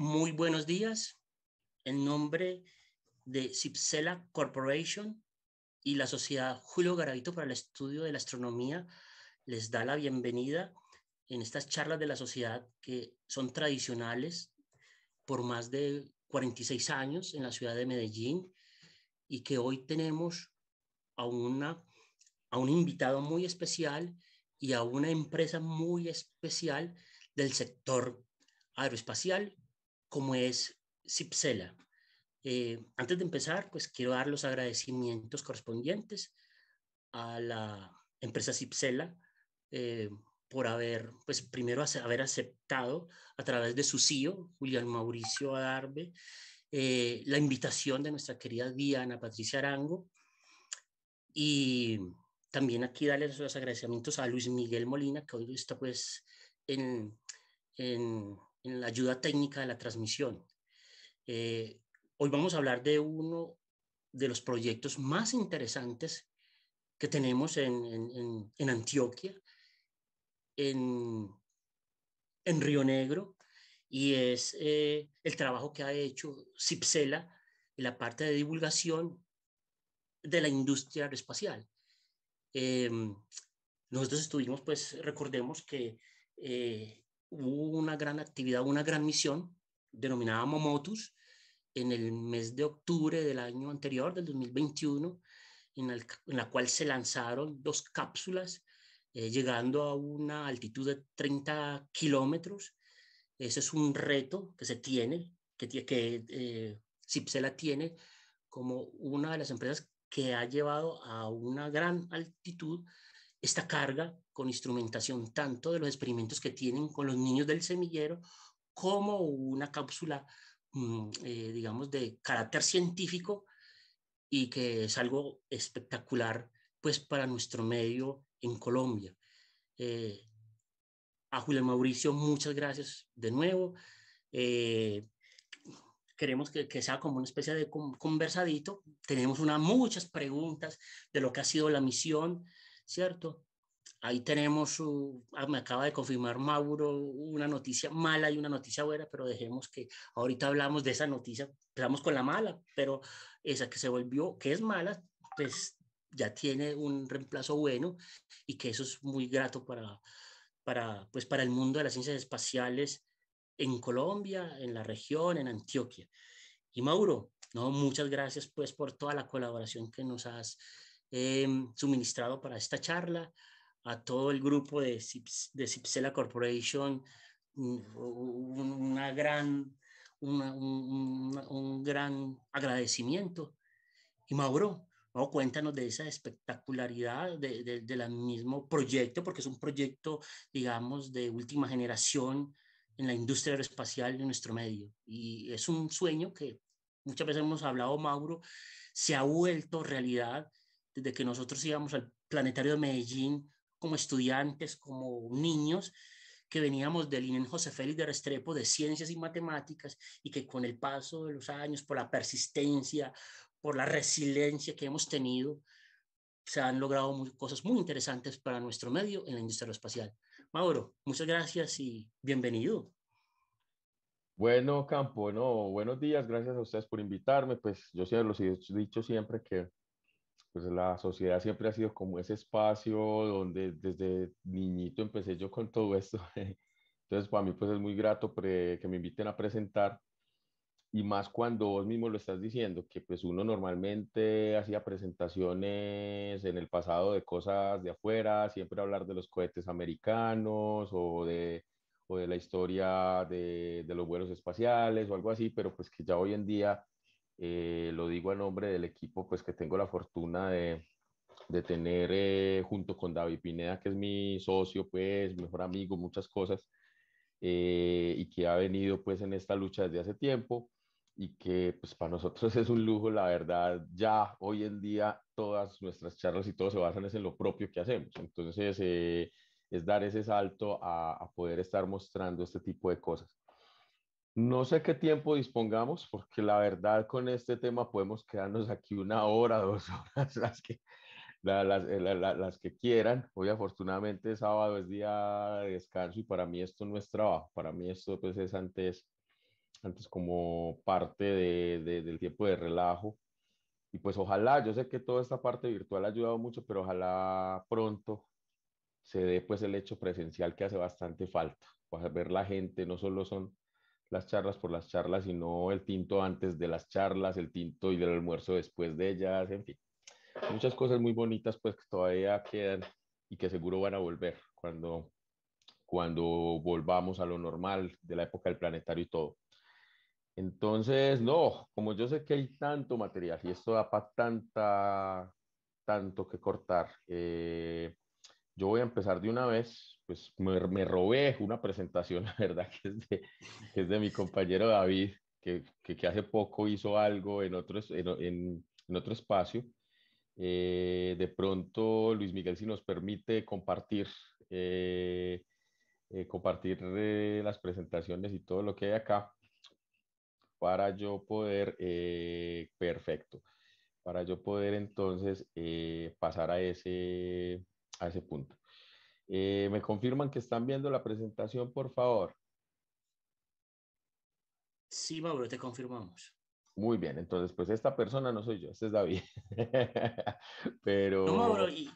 Muy buenos días. En nombre de Cipsela Corporation y la Sociedad Julio Garavito para el Estudio de la Astronomía les da la bienvenida en estas charlas de la sociedad que son tradicionales por más de 46 años en la ciudad de Medellín y que hoy tenemos a, una, a un invitado muy especial y a una empresa muy especial del sector aeroespacial como es Cipsela. Eh, antes de empezar, pues quiero dar los agradecimientos correspondientes a la empresa Cipsela eh, por haber, pues primero haber aceptado a través de su CEO, Julián Mauricio Adarbe, eh, la invitación de nuestra querida Diana Patricia Arango y también aquí darles los agradecimientos a Luis Miguel Molina, que hoy está pues en la ayuda técnica de la transmisión. Eh, hoy vamos a hablar de uno de los proyectos más interesantes que tenemos en, en, en Antioquia, en, en, Río Negro, y es eh, el trabajo que ha hecho CIPSELA en la parte de divulgación de la industria aeroespacial. Eh, nosotros estuvimos, pues recordemos que eh, hubo una gran actividad, una gran misión denominada Momotus en el mes de octubre del año anterior, del 2021, en, la cual se lanzaron dos cápsulas eh, llegando a una altitud de 30 kilómetros. Ese es un reto que se tiene, que, que eh, Cipsela tiene como una de las empresas que ha llevado a una gran altitud esta carga con instrumentación tanto de los experimentos que tienen con los niños del semillero como una cápsula, mm, eh, digamos, de carácter científico y que es algo espectacular pues para nuestro medio en Colombia. Eh, a Julio Mauricio, muchas gracias de nuevo. Eh, queremos que, que, sea como una especie de conversadito. Tenemos unas muchas preguntas de lo que ha sido la misión, ¿cierto? Ahí tenemos, ah, me acaba de confirmar Mauro, una noticia mala y una noticia buena, pero dejemos que ahorita hablamos de esa noticia, empezamos con la mala, pero esa que se volvió, que es mala, pues ya tiene un reemplazo bueno y que eso es muy grato para, para, pues para el mundo de las ciencias espaciales en Colombia, en la región, en Antioquia. Y Mauro, no, muchas gracias pues por toda la colaboración que nos has eh, suministrado para esta charla, a todo el grupo de, de Cipsela Corporation, mm, una gran, un, un, gran agradecimiento. Y Mauro, cuéntanos de esa espectacularidad del mismo proyecto, porque es un proyecto, digamos, de última generación en la industria aeroespacial de nuestro medio. Y es un sueño que muchas veces hemos hablado, Mauro, se ha vuelto realidad desde que nosotros íbamos al Planetario de Medellín como estudiantes, como niños, que veníamos del INEN José Félix de Restrepo de Ciencias y Matemáticas y que con el paso de los años, por la persistencia, por la resiliencia que hemos tenido, se han logrado cosas muy interesantes para nuestro medio en la industria aeroespacial. Mauro, muchas gracias y bienvenido. Bueno, Campo, no, buenos días, gracias a ustedes por invitarme. Pues yo siempre los he dicho siempre que pues la sociedad siempre ha sido como ese espacio donde desde niñito empecé yo con todo esto. Entonces, para mí, pues es muy grato que me inviten a presentar y más cuando vos mismo lo estás diciendo, que pues uno normalmente hacía presentaciones en el pasado de cosas de afuera, siempre hablar de los cohetes americanos o de, o de la historia de, de los vuelos espaciales o algo así, pero pues que ya hoy en día eh, lo digo a nombre del equipo, pues que tengo la fortuna de, de tener eh, junto con David Pineda, que es mi socio, pues mejor amigo, muchas cosas, eh, y que ha venido pues en esta lucha desde hace tiempo y que pues para nosotros es un lujo, la verdad, ya hoy en día todas nuestras charlas y todo se basan en lo propio que hacemos. Entonces, es dar ese salto a, a poder estar mostrando este tipo de cosas. No sé qué tiempo dispongamos, porque la verdad con este tema podemos quedarnos aquí una hora, dos horas, las que, eh, las, que quieran. Hoy afortunadamente sábado es día de descanso y para mí esto no es trabajo, para mí esto pues es antes, antes como parte del tiempo de relajo. Y pues ojalá, yo sé que toda esta parte virtual ha ayudado mucho, pero ojalá pronto se dé pues el hecho presencial que hace bastante falta. Para ver la gente, no solo son las charlas por las charlas, y no el tinto antes de las charlas, el tinto y del almuerzo después de ellas, en fin. Muchas cosas muy bonitas pues que todavía quedan y que seguro van a volver cuando, cuando volvamos a lo normal de la época del planetario y todo. Entonces, no, como yo sé que hay tanto material y esto da para tanta, tanto que cortar, eh, yo voy a empezar de una vez pues me, me, robé una presentación, la verdad, que es de, mi compañero David, que, hace poco hizo algo en otro, en, otro espacio. Eh, de pronto, Luis Miguel, si nos permite compartir, eh, eh, compartir las presentaciones y todo lo que hay acá para yo poder, perfecto, para yo poder entonces pasar a ese, a ese punto. Eh, me confirman que están viendo la presentación, por favor. Sí, Mauro, te confirmamos. Muy bien, entonces, pues esta persona no soy yo, este es David. Pero. No, Mauro, y,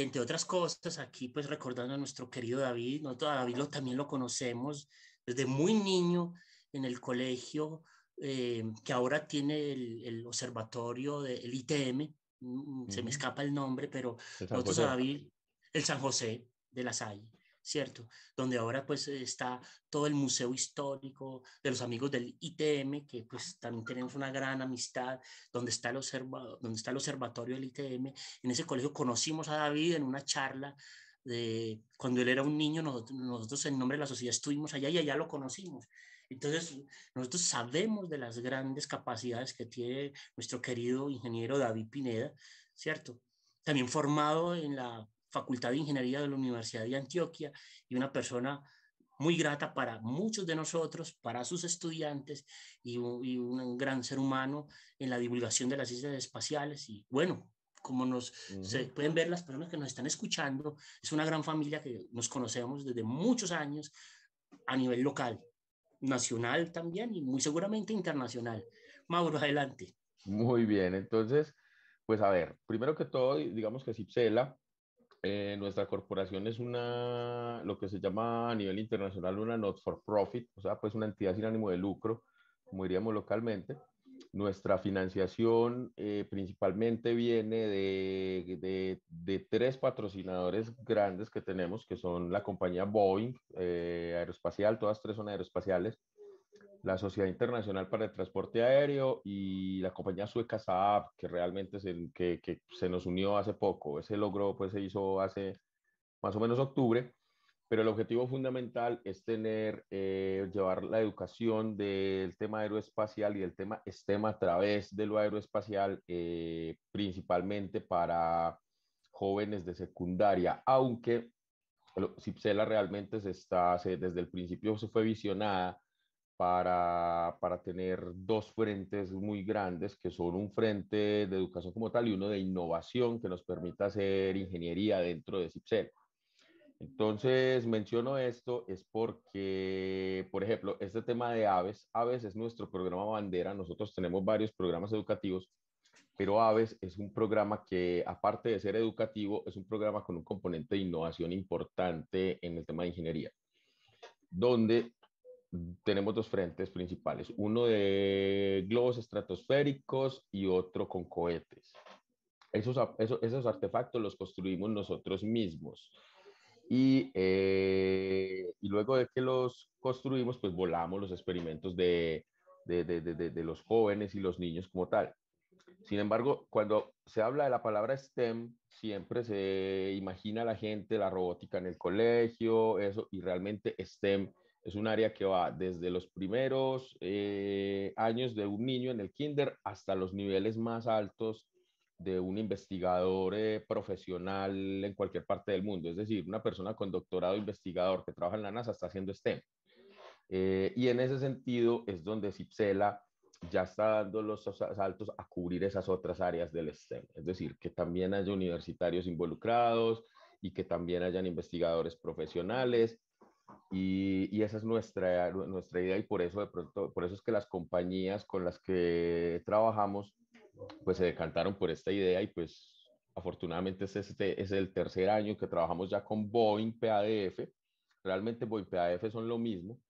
entre otras cosas, aquí, pues recordando a nuestro querido David, nosotros a David lo, también lo conocemos desde muy niño en el colegio, eh, que ahora tiene el, observatorio del ITM, mm, se me escapa el nombre, pero nosotros a David, el San José, de la SAI, ¿cierto? Donde ahora pues está todo el museo histórico de los amigos del ITM, que pues también tenemos una gran amistad, donde está el, observa donde está el observatorio del ITM. En ese colegio conocimos a David en una charla de, cuando él era un niño, nosotros, en nombre de la sociedad estuvimos allá y allá lo conocimos. Entonces, nosotros sabemos de las grandes capacidades que tiene nuestro querido ingeniero David Pineda, ¿cierto? También formado en la Facultad de Ingeniería de la Universidad de Antioquia y una persona muy grata para muchos de nosotros, para sus estudiantes y, un gran ser humano en la divulgación de las ciencias espaciales. Y bueno, como nos pueden ver las personas que nos están escuchando, es una gran familia que nos conocemos desde muchos años a nivel local, nacional también y muy seguramente internacional. Mauro, adelante. Muy bien, entonces, pues a ver, primero que todo, digamos que Cipsela eh, nuestra corporación es una, lo que se llama a nivel internacional una not for profit, o sea, pues una entidad sin ánimo de lucro, como diríamos localmente. Nuestra financiación eh, principalmente viene de, tres patrocinadores grandes que tenemos, que son la compañía Boeing eh, Aeroespacial, todas tres son aeroespaciales, la Sociedad Internacional para el Transporte Aéreo y la compañía sueca Saab, que realmente se, que, se nos unió hace poco. Ese logro pues, se hizo hace más o menos octubre, pero el objetivo fundamental es tener, eh, llevar la educación del tema aeroespacial y del tema STEM a través de lo aeroespacial, eh, principalmente para jóvenes de secundaria, aunque CIPSELA realmente se está, desde el principio se fue visionada para, tener dos frentes muy grandes, que son un frente de educación como tal y uno de innovación que nos permita hacer ingeniería dentro de CIPSEL. Entonces, menciono esto es porque, por ejemplo, este tema de aves, aves es nuestro programa bandera, nosotros tenemos varios programas educativos, pero aves es un programa que, aparte de ser educativo, es un programa con un componente de innovación importante en el tema de ingeniería donde tenemos dos frentes principales, uno de globos estratosféricos y otro con cohetes. Esos, artefactos los construimos nosotros mismos. Eh, y, luego de que los construimos, pues volamos los experimentos de, de, de, de los jóvenes y los niños como tal. Sin embargo, cuando se habla de la palabra STEM, siempre se imagina a la gente la robótica en el colegio, eso, y realmente STEM es un área que va desde los primeros eh, años de un niño en el kinder hasta los niveles más altos de un investigador eh, profesional en cualquier parte del mundo. Es decir, una persona con doctorado investigador que trabaja en la NASA está haciendo STEM. Eh, y en ese sentido es donde CIPSELA ya está dando los saltos a cubrir esas otras áreas del STEM. Es decir, que también haya universitarios involucrados y que también hayan investigadores profesionales y, esa es nuestra, nuestra idea y por eso, de pronto, por eso es que las compañías con las que trabajamos pues se decantaron por esta idea y pues afortunadamente es este es el tercer año que trabajamos ya con Boeing PADF. Realmente Boeing PADF son lo mismo.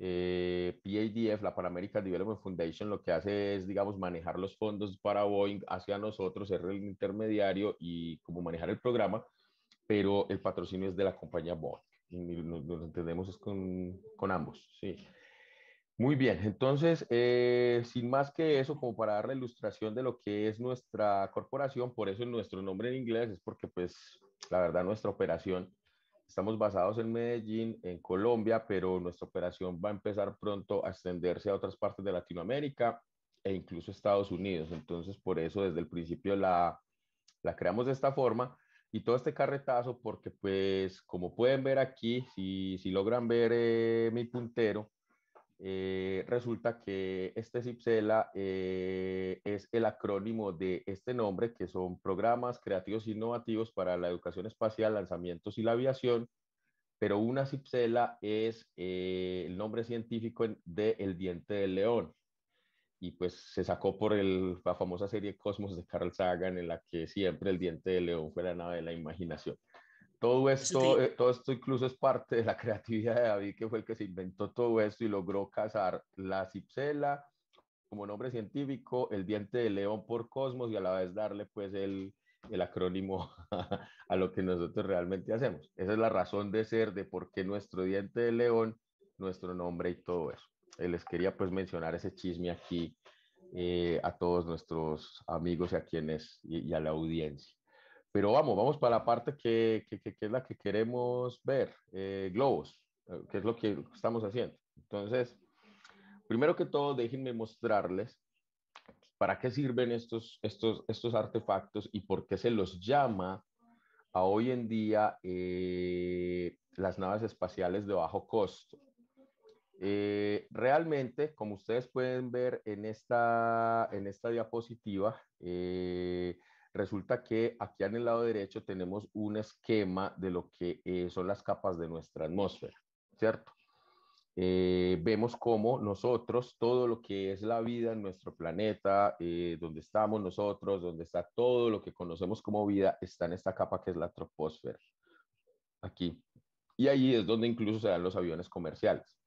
Eh, PADF, la Pan Development Foundation, lo que hace es, digamos, manejar los fondos para Boeing hacia nosotros, ser el intermediario y como manejar el programa, pero el patrocinio es de la compañía Boeing y nos entendemos es con, con ambos, sí. Muy bien, entonces, eh, sin más que eso, como para dar la ilustración de lo que es nuestra corporación, por eso nuestro nombre en inglés es porque, pues, la verdad, nuestra operación, estamos basados en Medellín, en Colombia, pero nuestra operación va a empezar pronto a extenderse a otras partes de Latinoamérica e incluso Estados Unidos. Entonces, por eso, desde el principio la, la creamos de esta forma y todo este carretazo porque pues como pueden ver aquí, si, si logran ver eh, mi puntero, eh, resulta que este CIPSELA eh, es el acrónimo de este nombre que son programas creativos e innovativos para la educación espacial, lanzamientos y la aviación, pero una CIPSELA es el nombre científico de El diente del león y pues se sacó por el, la famosa serie Cosmos de Carl Sagan, en la que siempre el diente de león fue la nave de la imaginación. Todo esto, eh, todo esto incluso es parte de la creatividad de David, que fue el que se inventó todo esto y logró casar la cipsela como nombre científico, el diente de león por Cosmos y a la vez darle pues el, el acrónimo a lo que nosotros realmente hacemos. Esa es la razón de ser de por qué nuestro diente de león, nuestro nombre y todo eso. Eh, les quería pues mencionar ese chisme aquí eh, a todos nuestros amigos y a quienes y, a la audiencia. Pero vamos, vamos para la parte que, que, que, es la que queremos ver, eh, globos, que es lo que estamos haciendo. Entonces, primero que todo, déjenme mostrarles para qué sirven estos, estos, estos artefactos y por qué se los llama a hoy en día las naves espaciales de bajo costo. Eh, realmente, como ustedes pueden ver en esta, en esta diapositiva, eh, resulta que aquí en el lado derecho tenemos un esquema de lo que eh, son las capas de nuestra atmósfera, ¿cierto? Eh, vemos cómo nosotros, todo lo que es la vida en nuestro planeta, donde estamos nosotros, donde está todo lo que conocemos como vida, está en esta capa que es la troposfera, aquí. Y ahí es donde incluso se dan los aviones comerciales.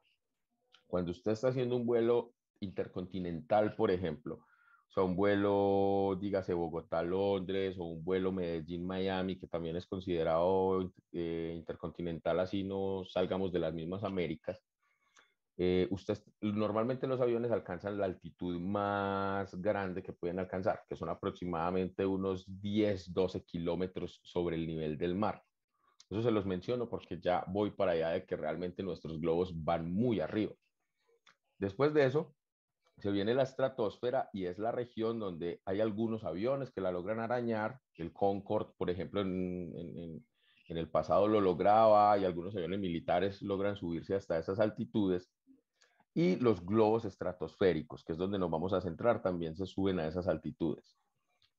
Cuando usted está haciendo un vuelo intercontinental, por ejemplo, o sea, un vuelo, dígase, Bogotá-Londres o un vuelo Medellín-Miami, que también es considerado eh, intercontinental, así no salgamos de las mismas Américas. Eh, usted, normalmente los aviones alcanzan la altitud más grande que pueden alcanzar, que son aproximadamente unos 10, 12 kilómetros sobre el nivel del mar. Eso se los menciono porque ya voy para allá de que realmente nuestros globos van muy arriba. Después de eso, se viene la estratosfera y es la región donde hay algunos aviones que la logran arañar. El Concorde, por ejemplo, en, el pasado lo lograba y algunos aviones militares logran subirse hasta esas altitudes. Y los globos estratosféricos, que es donde nos vamos a centrar, también se suben a esas altitudes.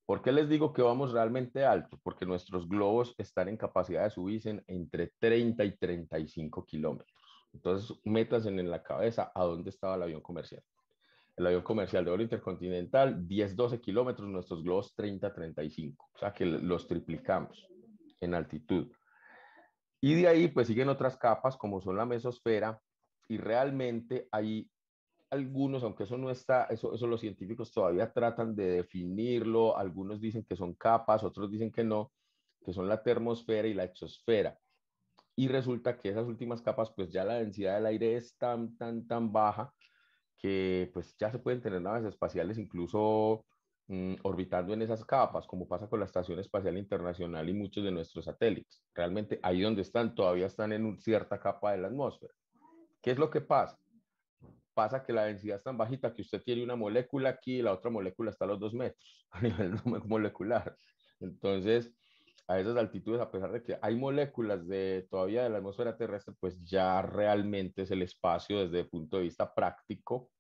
¿Por qué les digo que vamos realmente alto? Porque nuestros globos están en capacidad de subirse entre 30 y 35 kilómetros. Entonces, metas en la cabeza a dónde estaba el avión comercial. El avión comercial de oro intercontinental, 10, 12 kilómetros, nuestros globos 30, 35. O sea que los triplicamos en altitud. Y de ahí, pues siguen otras capas, como son la mesosfera, y realmente hay algunos, aunque eso no está, eso, eso los científicos todavía tratan de definirlo, algunos dicen que son capas, otros dicen que no, que son la termosfera y la exosfera y resulta que esas últimas capas, pues ya la densidad del aire es tan, tan, tan baja que pues ya se pueden tener naves espaciales incluso mm, orbitando en esas capas, como pasa con la Estación Espacial Internacional y muchos de nuestros satélites. Realmente ahí donde están todavía están en cierta capa de la atmósfera. ¿Qué es lo que pasa? Pasa que la densidad es tan bajita que usted tiene una molécula aquí y la otra molécula está a los dos metros a nivel molecular. Entonces, a esas altitudes, a pesar de que hay moléculas de, todavía de la atmósfera terrestre, pues ya realmente es el espacio desde el punto de vista práctico.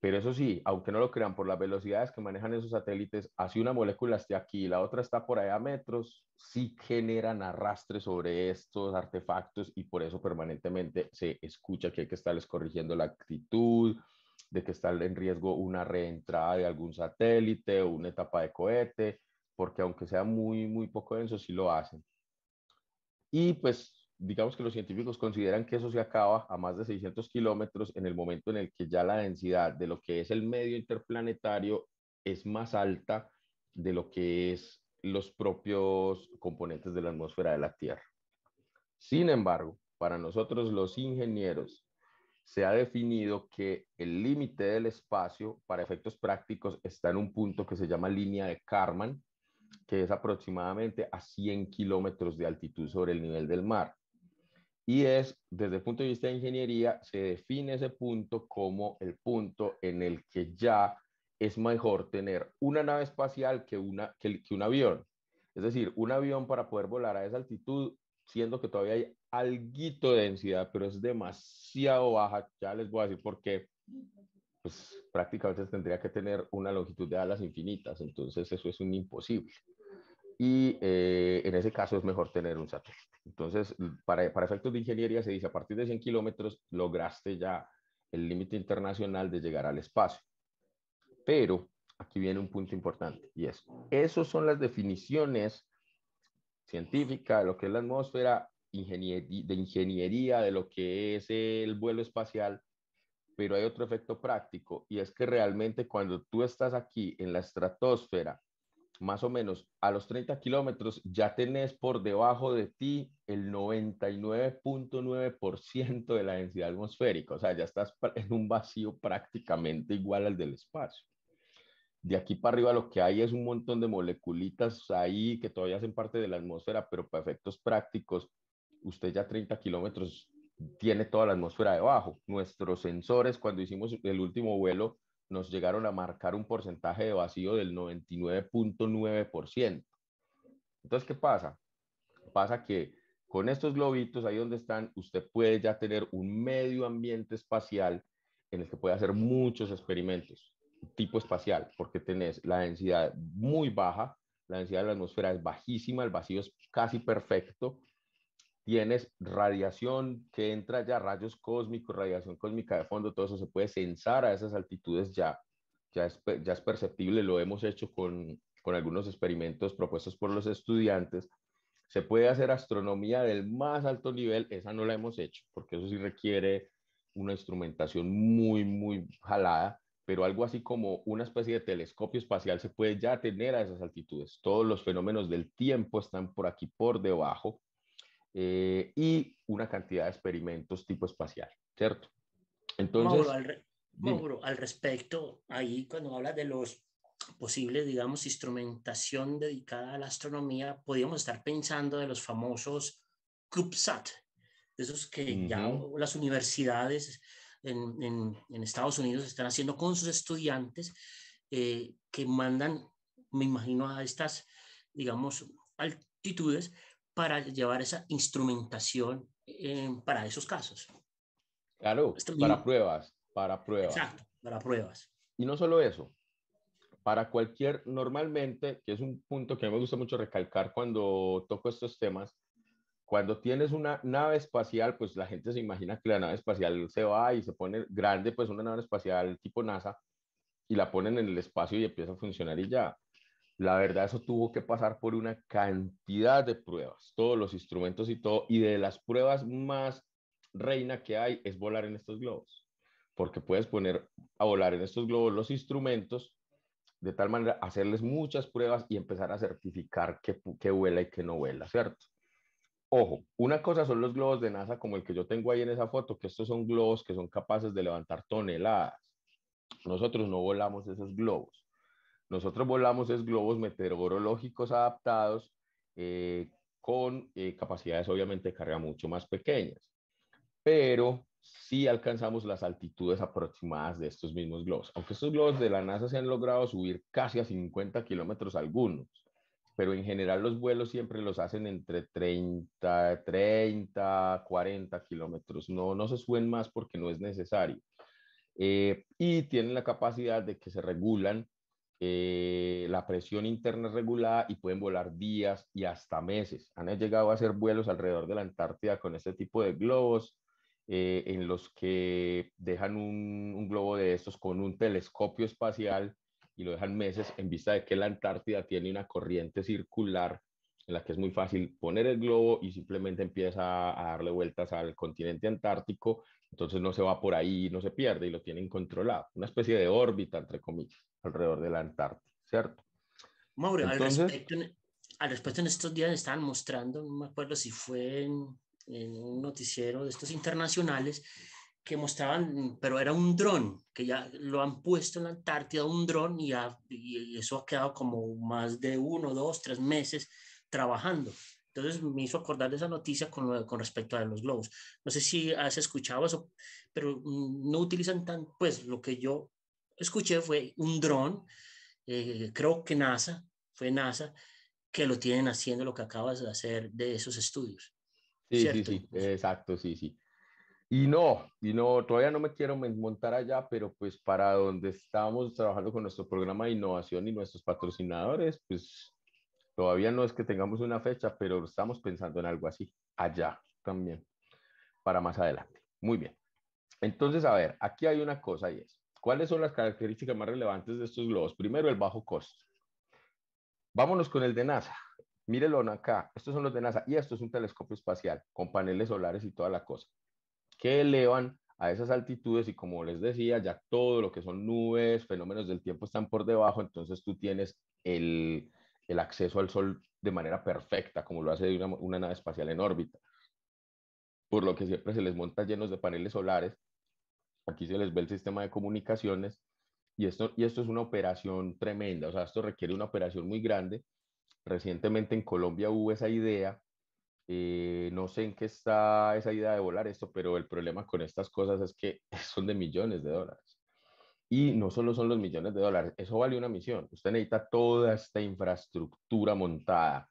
Pero eso sí, aunque no lo crean, por las velocidades que manejan esos satélites, así una molécula esté aquí y la otra está por allá a metros, sí generan arrastre sobre estos artefactos y por eso permanentemente se escucha que hay que estarles corrigiendo la actitud, de que está en riesgo una reentrada de algún satélite o una etapa de cohete porque aunque sea muy, muy poco denso, sí lo hacen. Y pues digamos que los científicos consideran que eso se acaba a más de 600 kilómetros en el momento en el que ya la densidad de lo que es el medio interplanetario es más alta de lo que es los propios componentes de la atmósfera de la Tierra. Sin embargo, para nosotros los ingenieros, se ha definido que el límite del espacio para efectos prácticos está en un punto que se llama línea de Karman, que es aproximadamente a 100 kilómetros de altitud sobre el nivel del mar. Y es, desde el punto de vista de ingeniería, se define ese punto como el punto en el que ya es mejor tener una nave espacial que, una, que, un avión. Es decir, un avión para poder volar a esa altitud, siendo que todavía hay alguito de densidad, pero es demasiado baja. Ya les voy a decir por qué pues prácticamente tendría que tener una longitud de alas infinitas, entonces eso es un imposible. Y eh, en ese caso es mejor tener un satélite. Entonces, para, para efectos de ingeniería se dice, a partir de 100 kilómetros lograste ya el límite internacional de llegar al espacio. Pero aquí viene un punto importante y es, esas son las definiciones científicas de lo que es la atmósfera, de ingeniería, de lo que es el vuelo espacial, pero hay otro efecto práctico y es que realmente cuando tú estás aquí en la estratosfera, más o menos a los 30 kilómetros, ya tenés por debajo de ti el 99.9% de la densidad atmosférica, o sea, ya estás en un vacío prácticamente igual al del espacio. De aquí para arriba lo que hay es un montón de moleculitas ahí que todavía hacen parte de la atmósfera, pero para efectos prácticos, usted ya 30 kilómetros tiene toda la atmósfera debajo. Nuestros sensores, cuando hicimos el último vuelo, nos llegaron a marcar un porcentaje de vacío del 99.9%. Entonces, ¿qué pasa? Pasa que con estos globitos ahí donde están, usted puede ya tener un medio ambiente espacial en el que puede hacer muchos experimentos tipo espacial, porque tenés la densidad muy baja, la densidad de la atmósfera es bajísima, el vacío es casi perfecto, tienes radiación que entra ya, rayos cósmicos, radiación cósmica de fondo, todo eso se puede censar a esas altitudes ya, ya es, ya es perceptible, lo hemos hecho con, con algunos experimentos propuestos por los estudiantes. Se puede hacer astronomía del más alto nivel, esa no la hemos hecho, porque eso sí requiere una instrumentación muy, muy jalada, pero algo así como una especie de telescopio espacial se puede ya tener a esas altitudes. Todos los fenómenos del tiempo están por aquí por debajo, eh, y una cantidad de experimentos tipo espacial, ¿cierto? Entonces... Mauro, al, respecto, ahí cuando hablas de los posibles, digamos, instrumentación dedicada a la astronomía, podríamos estar pensando de los famosos CubeSat, esos que ya las universidades en, Estados Unidos están haciendo con sus estudiantes, eh, que mandan, me imagino, a estas, digamos, altitudes para llevar esa instrumentación eh, para esos casos. Claro, para pruebas, para pruebas. Exacto, para pruebas. Y no solo eso, para cualquier, normalmente, que es un punto que a mí me gusta mucho recalcar cuando toco estos temas, cuando tienes una nave espacial, pues la gente se imagina que la nave espacial se va y se pone grande, pues una nave espacial tipo NASA, y la ponen en el espacio y empieza a funcionar y ya. La verdad, eso tuvo que pasar por una cantidad de pruebas, todos los instrumentos y todo, y de las pruebas más reina que hay es volar en estos globos, porque puedes poner a volar en estos globos los instrumentos, de tal manera hacerles muchas pruebas y empezar a certificar que, que vuela y que no vuela, ¿cierto? Ojo, una cosa son los globos de NASA como el que yo tengo ahí en esa foto, que estos son globos que son capaces de levantar toneladas. Nosotros no volamos esos globos. Nosotros volamos es globos meteorológicos adaptados eh, con eh, capacidades obviamente de carga mucho más pequeñas, pero sí alcanzamos las altitudes aproximadas de estos mismos globos. Aunque estos globos de la NASA se han logrado subir casi a 50 kilómetros algunos, pero en general los vuelos siempre los hacen entre 30, 30, 40 kilómetros. No, no se suben más porque no es necesario. Eh, y tienen la capacidad de que se regulan eh, la presión interna es regulada y pueden volar días y hasta meses. Han llegado a hacer vuelos alrededor de la Antártida con este tipo de globos, eh, en los que dejan un, un globo de estos con un telescopio espacial y lo dejan meses en vista de que la Antártida tiene una corriente circular en la que es muy fácil poner el globo y simplemente empieza a darle vueltas al continente antártico entonces no se va por ahí, no se pierde y lo tienen controlado. Una especie de órbita, entre comillas, alrededor de la Antártida, ¿cierto? Mauro, al, respecto, en estos días estaban mostrando, no me acuerdo si fue en, un noticiero de estos internacionales, que mostraban, pero era un dron, que ya lo han puesto en la Antártida, un dron, y, y, eso ha quedado como más de uno, dos, tres meses trabajando. Entonces me hizo acordar de esa noticia con, con respecto a los globos. No sé si has escuchado eso, pero mm, no utilizan tan, pues lo que yo escuché fue un dron, eh, creo que NASA, fue NASA, que lo tienen haciendo lo que acabas de hacer de esos estudios. Sí, sí, sí, exacto, sí, sí. Y no, y no, todavía no me quiero montar allá, pero pues para donde estamos trabajando con nuestro programa de innovación y nuestros patrocinadores, pues Todavía no es que tengamos una fecha, pero estamos pensando en algo así, allá también, para más adelante. Muy bien. Entonces, a ver, aquí hay una cosa y es, ¿cuáles son las características más relevantes de estos globos? Primero, el bajo costo. Vámonos con el de NASA. Mírenlo acá, estos son los de NASA y esto es un telescopio espacial con paneles solares y toda la cosa, que elevan a esas altitudes y como les decía, ya todo lo que son nubes, fenómenos del tiempo están por debajo, entonces tú tienes el, el acceso al Sol de manera perfecta, como lo hace una, nave espacial en órbita. Por lo que siempre se les monta llenos de paneles solares. Aquí se les ve el sistema de comunicaciones y esto, y esto es una operación tremenda, o sea, esto requiere una operación muy grande. Recientemente en Colombia hubo esa idea, eh, no sé en qué está esa idea de volar esto, pero el problema con estas cosas es que son de millones de dólares. Y no solo son los millones de dólares, eso vale una misión. Usted necesita toda esta infraestructura montada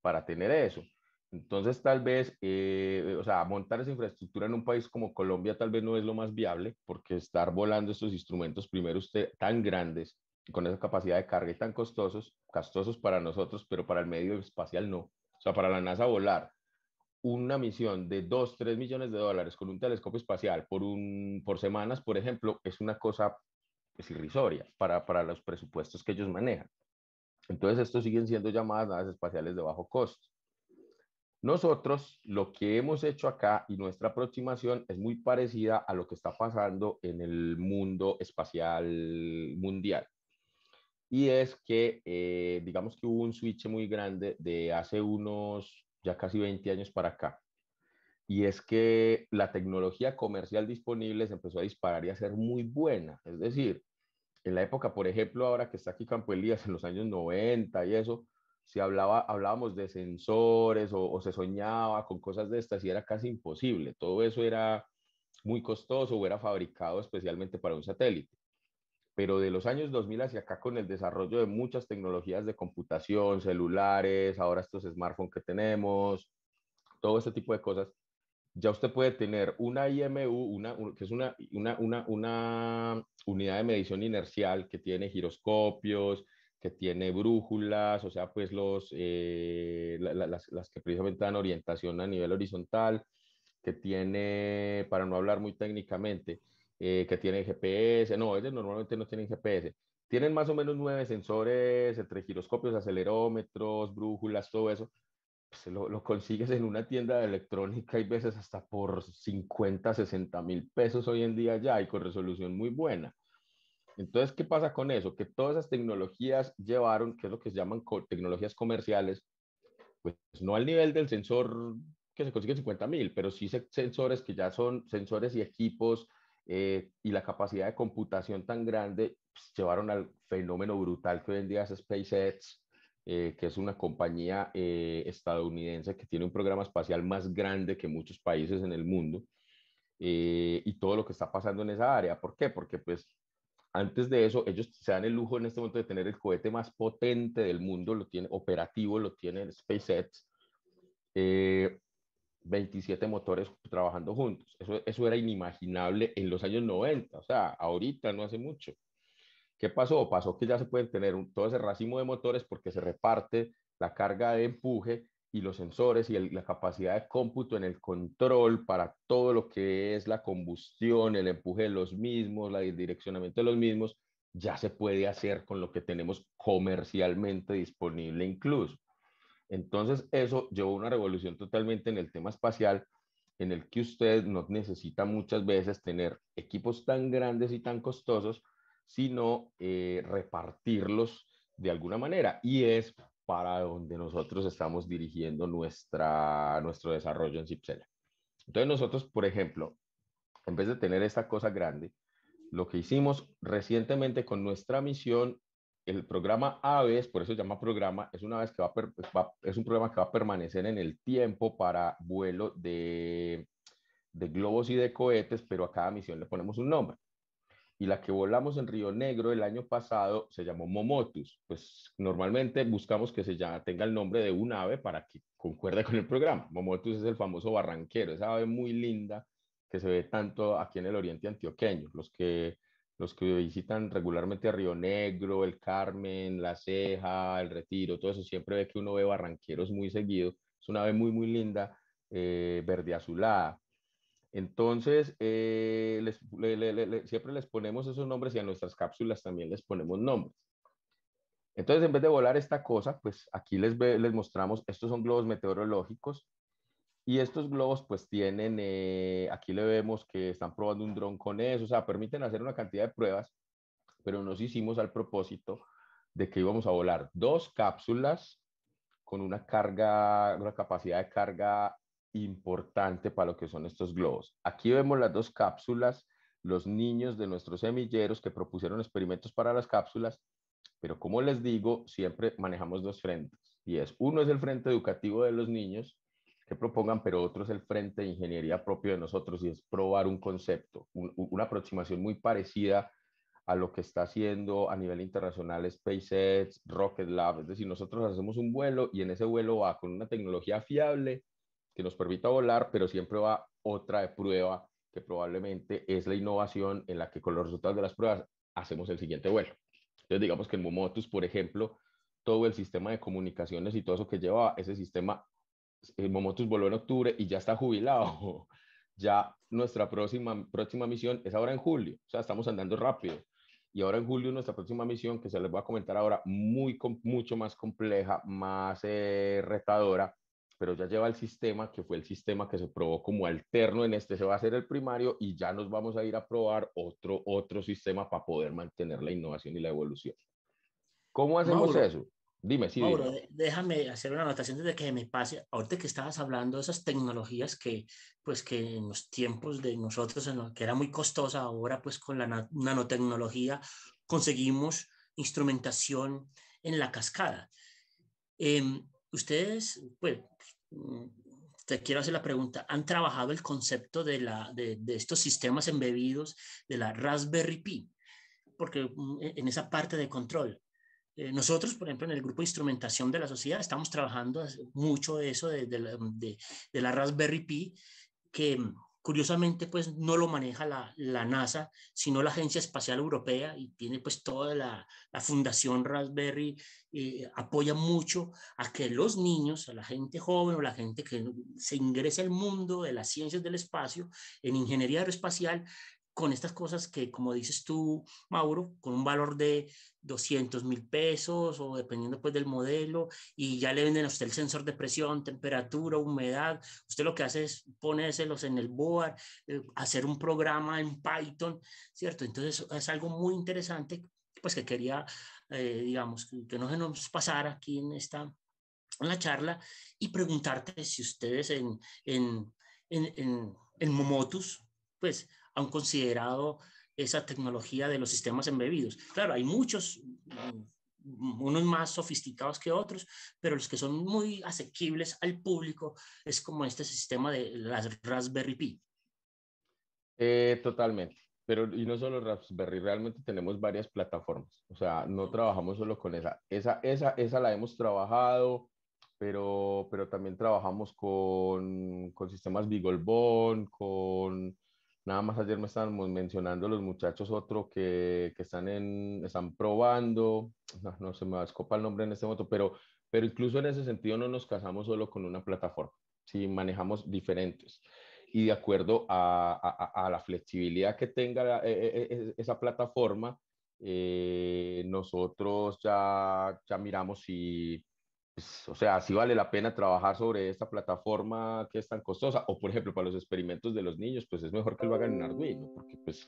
para tener eso. Entonces, tal vez, eh, o sea, montar esa infraestructura en un país como Colombia tal vez no es lo más viable, porque estar volando estos instrumentos, primero usted, tan grandes, con esa capacidad de carga y tan costosos, costosos para nosotros, pero para el medio espacial no. O sea, para la NASA volar una misión de 2, 3 millones de dólares con un telescopio espacial por, un, por semanas, por ejemplo, es una cosa es irrisoria para, para los presupuestos que ellos manejan. Entonces, estos siguen siendo llamadas naves espaciales de bajo costo. Nosotros lo que hemos hecho acá y nuestra aproximación es muy parecida a lo que está pasando en el mundo espacial mundial. Y es que, eh, digamos que hubo un switch muy grande de hace unos ya casi 20 años para acá. Y es que la tecnología comercial disponible se empezó a disparar y a ser muy buena. Es decir, en la época, por ejemplo, ahora que está aquí Campo Elías en los años 90 y eso, si hablaba, hablábamos de sensores o, o, se soñaba con cosas de estas y era casi imposible. Todo eso era muy costoso o era fabricado especialmente para un satélite. Pero de los años 2000 hacia acá, con el desarrollo de muchas tecnologías de computación, celulares, ahora estos smartphones que tenemos, todo este tipo de cosas, ya usted puede tener una IMU, una, que es una, una, una, unidad de medición inercial que tiene giroscopios, que tiene brújulas, o sea, pues los, eh, las, las, que precisamente dan orientación a nivel horizontal, que tiene, para no hablar muy técnicamente, eh, que tiene GPS, no, ellos normalmente no tienen GPS, tienen más o menos nueve sensores entre giroscopios, acelerómetros, brújulas, todo eso, pues, lo, consigues en una tienda de electrónica y veces hasta por 50, 60 mil pesos hoy en día ya y con resolución muy buena. Entonces, ¿qué pasa con eso? Que todas esas tecnologías llevaron, que es lo que se llaman tecnologías comerciales, pues no al nivel del sensor que se consigue en 50 mil, pero sí sensores que ya son sensores y equipos eh, y la capacidad de computación tan grande, pues, llevaron al fenómeno brutal que hoy en día es SpaceX, eh, que es una compañía eh, estadounidense que tiene un programa espacial más grande que muchos países en el mundo, eh, y todo lo que está pasando en esa área. ¿Por qué? Porque pues antes de eso, ellos se dan el lujo en este momento de tener el cohete más potente del mundo, lo tiene operativo, lo tiene SpaceX, 27 motores trabajando juntos. Eso, eso era inimaginable en los años 90, o sea, ahorita no hace mucho. ¿Qué pasó? Pasó que ya se pueden tener todo ese racimo de motores porque se reparte la carga de empuje y los sensores y la capacidad de cómputo en el control para todo lo que es la combustión, el empuje de los mismos, la, el direccionamiento de los mismos, ya se puede hacer con lo que tenemos comercialmente disponible incluso. Entonces eso llevó una revolución totalmente en el tema espacial en el que usted no necesita muchas veces tener equipos tan grandes y tan costosos sino eh, repartirlos de alguna manera. Y es para donde nosotros estamos dirigiendo nuestra, nuestro desarrollo en Cipsela. Entonces nosotros, por ejemplo, en vez de tener esta cosa grande, lo que hicimos recientemente con nuestra misión, el programa Aves, por eso se llama programa, es, una vez que es un programa que va a permanecer en el tiempo para vuelo de globos y de cohetes, pero a cada misión le ponemos un nombre y la que volamos en Río Negro el año pasado se llamó Momotus. Pues normalmente buscamos que se tenga el nombre de un ave para que concuerde con el programa. Momotus es el famoso barranquero, esa ave muy linda que se ve tanto aquí en el oriente antioqueño. Los que, los que visitan regularmente Río Negro, el Carmen, la Ceja, el Retiro, todo eso, siempre ve que uno ve barranqueros muy seguido. Es una ave muy, muy linda, eh, verde azulada entonces, eh, siempre les ponemos esos nombres y a nuestras cápsulas también les ponemos nombres. Entonces, en vez de volar esta cosa, pues aquí les, les mostramos, estos son globos meteorológicos y estos globos pues tienen, eh, aquí le vemos que están probando un dron con eso, o sea, permiten hacer una cantidad de pruebas, pero nos hicimos al propósito de que íbamos a volar dos cápsulas con una carga, una capacidad de carga importante para lo que son estos globos. Aquí vemos las dos cápsulas, los niños de nuestros semilleros que propusieron experimentos para las cápsulas, pero como les digo, siempre manejamos dos frentes, y es, uno es el frente educativo de los niños que propongan, pero otro es el frente de ingeniería propio de nosotros, y es probar un concepto, una aproximación muy parecida a lo que está haciendo a nivel internacional SpaceX, Rocket Lab, es decir, nosotros hacemos un vuelo y en ese vuelo va con una tecnología fiable que nos permita volar, pero siempre va otra de prueba que probablemente es la innovación en la que con los resultados de las pruebas hacemos el siguiente vuelo. Entonces digamos que en Momotus, por ejemplo, todo el sistema de comunicaciones y todo eso que llevaba, ese sistema, el eh, Momotus voló en octubre y ya está jubilado. Ya nuestra próxima, próxima misión es ahora en julio, o sea, estamos andando rápido. Y ahora en julio nuestra próxima misión, que se les va a comentar ahora, muy, mucho más compleja, más eh, retadora, pero ya lleva el sistema, que fue el sistema que se probó como alterno en este, se va a hacer el primario y ya nos vamos a ir a probar otro, otro sistema para poder mantener la innovación y la evolución. ¿Cómo hacemos eso? Dime, sí. Mauro, déjame hacer una anotación desde que me pase. Ahorita que estabas hablando de esas tecnologías que, pues que en los tiempos de nosotros, que era muy costosa, ahora pues con la nanotecnología conseguimos instrumentación en la cascada. Eh, ustedes, pues, te quiero hacer la pregunta, ¿han trabajado el concepto de, la, de, estos sistemas embebidos de la Raspberry Pi? Porque mm, e, en esa parte de control, eh, nosotros, por ejemplo, en el grupo de instrumentación de la sociedad estamos trabajando mucho eso de, de la Raspberry Pi, que mm, Curiosamente, pues no lo maneja la, NASA, sino la Agencia Espacial Europea y tiene pues toda la, Fundación Raspberry, eh, apoya mucho a que los niños, a la gente joven o la gente que se ingrese al mundo de las ciencias del espacio, en ingeniería aeroespacial, con estas cosas que, como dices tú, Mauro, con un valor de 200 mil pesos o dependiendo pues del modelo y ya le venden a usted el sensor de presión, temperatura, humedad, usted lo que hace es ponérselos en el board, eh, hacer un programa en Python, ¿cierto? Entonces es algo muy interesante pues que quería, eh, digamos, que no nos pasara aquí en esta en la charla y preguntarte si ustedes en, en, en, en, en Momotus, pues han considerado esa tecnología de los sistemas embebidos. Claro, hay muchos, mm, unos más sofisticados que otros, pero los que son muy asequibles al público es como este sistema de las Raspberry Pi. Eh, totalmente. Pero y no solo Raspberry, realmente tenemos varias plataformas. O sea, no trabajamos solo con esa. Esa, esa, esa la hemos trabajado, pero, pero también trabajamos con, con sistemas Beaglebone, con Nada más ayer me estábamos mencionando los muchachos, otro que, que están, en, están probando, no, no se me escopar el nombre en este momento, pero, pero incluso en ese sentido no nos casamos solo con una plataforma, si manejamos diferentes y de acuerdo a, a, la flexibilidad que tenga eh, eh, eh, esa plataforma, nosotros ya, ya miramos si, pues, o sea, si vale la pena trabajar sobre esta plataforma que es tan costosa, o por ejemplo, para los experimentos de los niños, pues es mejor que lo hagan en Arduino, oh. porque pues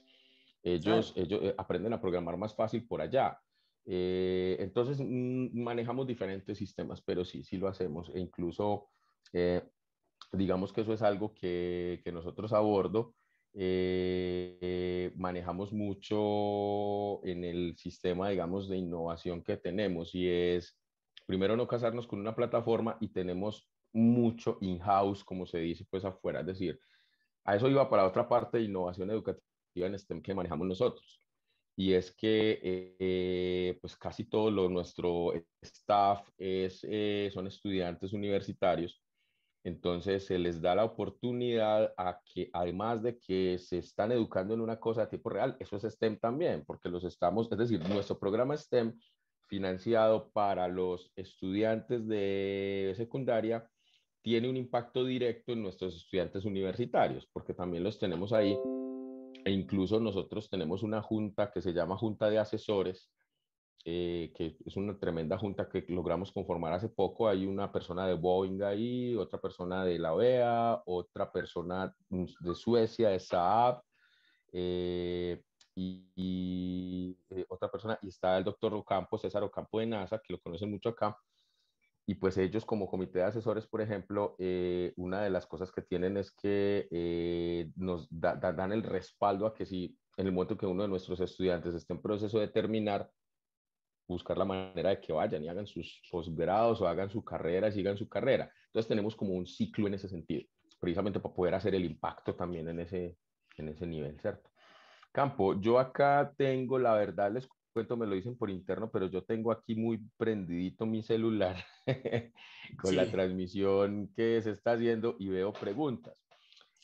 ellos, ellos eh, aprenden a programar más fácil por allá. Eh, entonces, mm, manejamos diferentes sistemas, pero sí, sí lo hacemos, e incluso... Eh, digamos que eso es algo que, que nosotros a bordo manejamos mucho en el sistema, digamos, de innovación que tenemos y es primero no casarnos con una plataforma y tenemos mucho in-house, como se dice, pues afuera. Es decir, a eso iba para otra parte de innovación educativa en STEM que manejamos nosotros. Y es que eh, eh, pues casi todo lo, nuestro staff es, eh, son estudiantes universitarios. Entonces se les da la oportunidad a que además de que se están educando en una cosa de tipo real, eso es STEM también, porque los estamos, es decir, nuestro programa STEM financiado para los estudiantes de secundaria tiene un impacto directo en nuestros estudiantes universitarios, porque también los tenemos ahí. E incluso nosotros tenemos una junta que se llama Junta de Asesores, eh, que es una tremenda junta que logramos conformar hace poco. Hay una persona de Boeing ahí, otra persona de la OEA, otra persona de Suecia, de Saab, eh, y, eh, otra persona, y está el doctor Ocampo, César Ocampo de NASA, que lo conocen mucho acá, y pues ellos como comité de asesores, por ejemplo, eh, una de las cosas que tienen es que eh, nos dan el respaldo a que si en el momento que uno de nuestros estudiantes esté en proceso de terminar, buscar la manera de que vayan y hagan sus posgrados o hagan su carrera, sigan su carrera. Entonces tenemos como un ciclo en ese sentido, precisamente para poder hacer el impacto también en ese, en ese nivel, ¿cierto? Campo, yo acá tengo, la verdad les cuento, me lo dicen por interno, pero yo tengo aquí muy prendidito mi celular con la transmisión que se está haciendo y veo preguntas.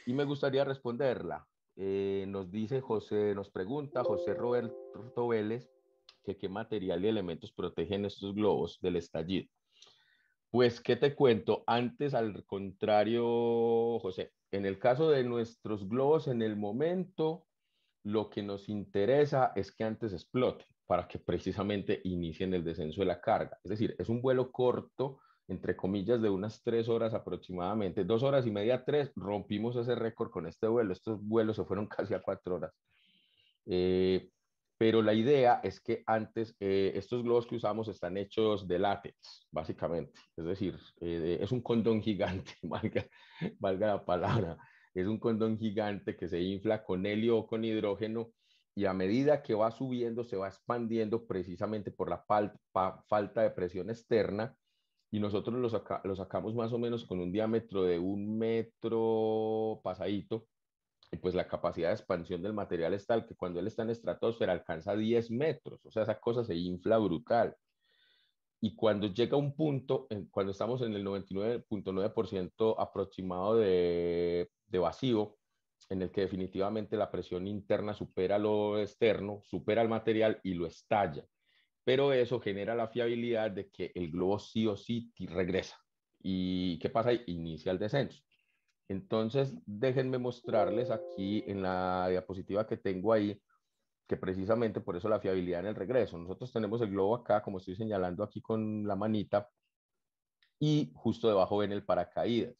Y me gustaría responderla. Eh, nos dice José, nos pregunta José Roberto Vélez que qué material y elementos protegen estos globos del estallido. Pues, ¿qué te cuento? Antes, al contrario, José, en el caso de nuestros globos, en el momento, lo que nos interesa es que antes explote para que precisamente inicien el descenso de la carga. Es decir, es un vuelo corto, entre comillas, de unas tres horas aproximadamente, dos horas y media, tres, rompimos ese récord con este vuelo. Estos vuelos se fueron casi a cuatro horas. Eh, pero la idea es que antes eh, estos globos que usamos están hechos de látex, básicamente. Es decir, eh, es un condón gigante, valga la palabra es un condón gigante que se infla con helio o con hidrógeno y a medida que va subiendo se va expandiendo precisamente por la falta de presión externa y nosotros lo, sacamos más o menos con un diámetro de un metro pasadito y pues la capacidad de expansión del material es tal que cuando él está en estratosfera alcanza 10 metros, o sea, esa cosa se infla brutal. Y cuando llega un punto, cuando estamos en el 99.9% aproximado de de vacío en el que definitivamente la presión interna supera lo externo, supera el material y lo estalla. Pero eso genera la fiabilidad de que el globo sí o sí regresa. ¿Y qué pasa? Inicia el descenso. Entonces, déjenme mostrarles aquí en la diapositiva que tengo ahí, que precisamente por eso la fiabilidad en el regreso. Nosotros tenemos el globo acá, como estoy señalando aquí con la manita, y justo debajo ven el paracaídas.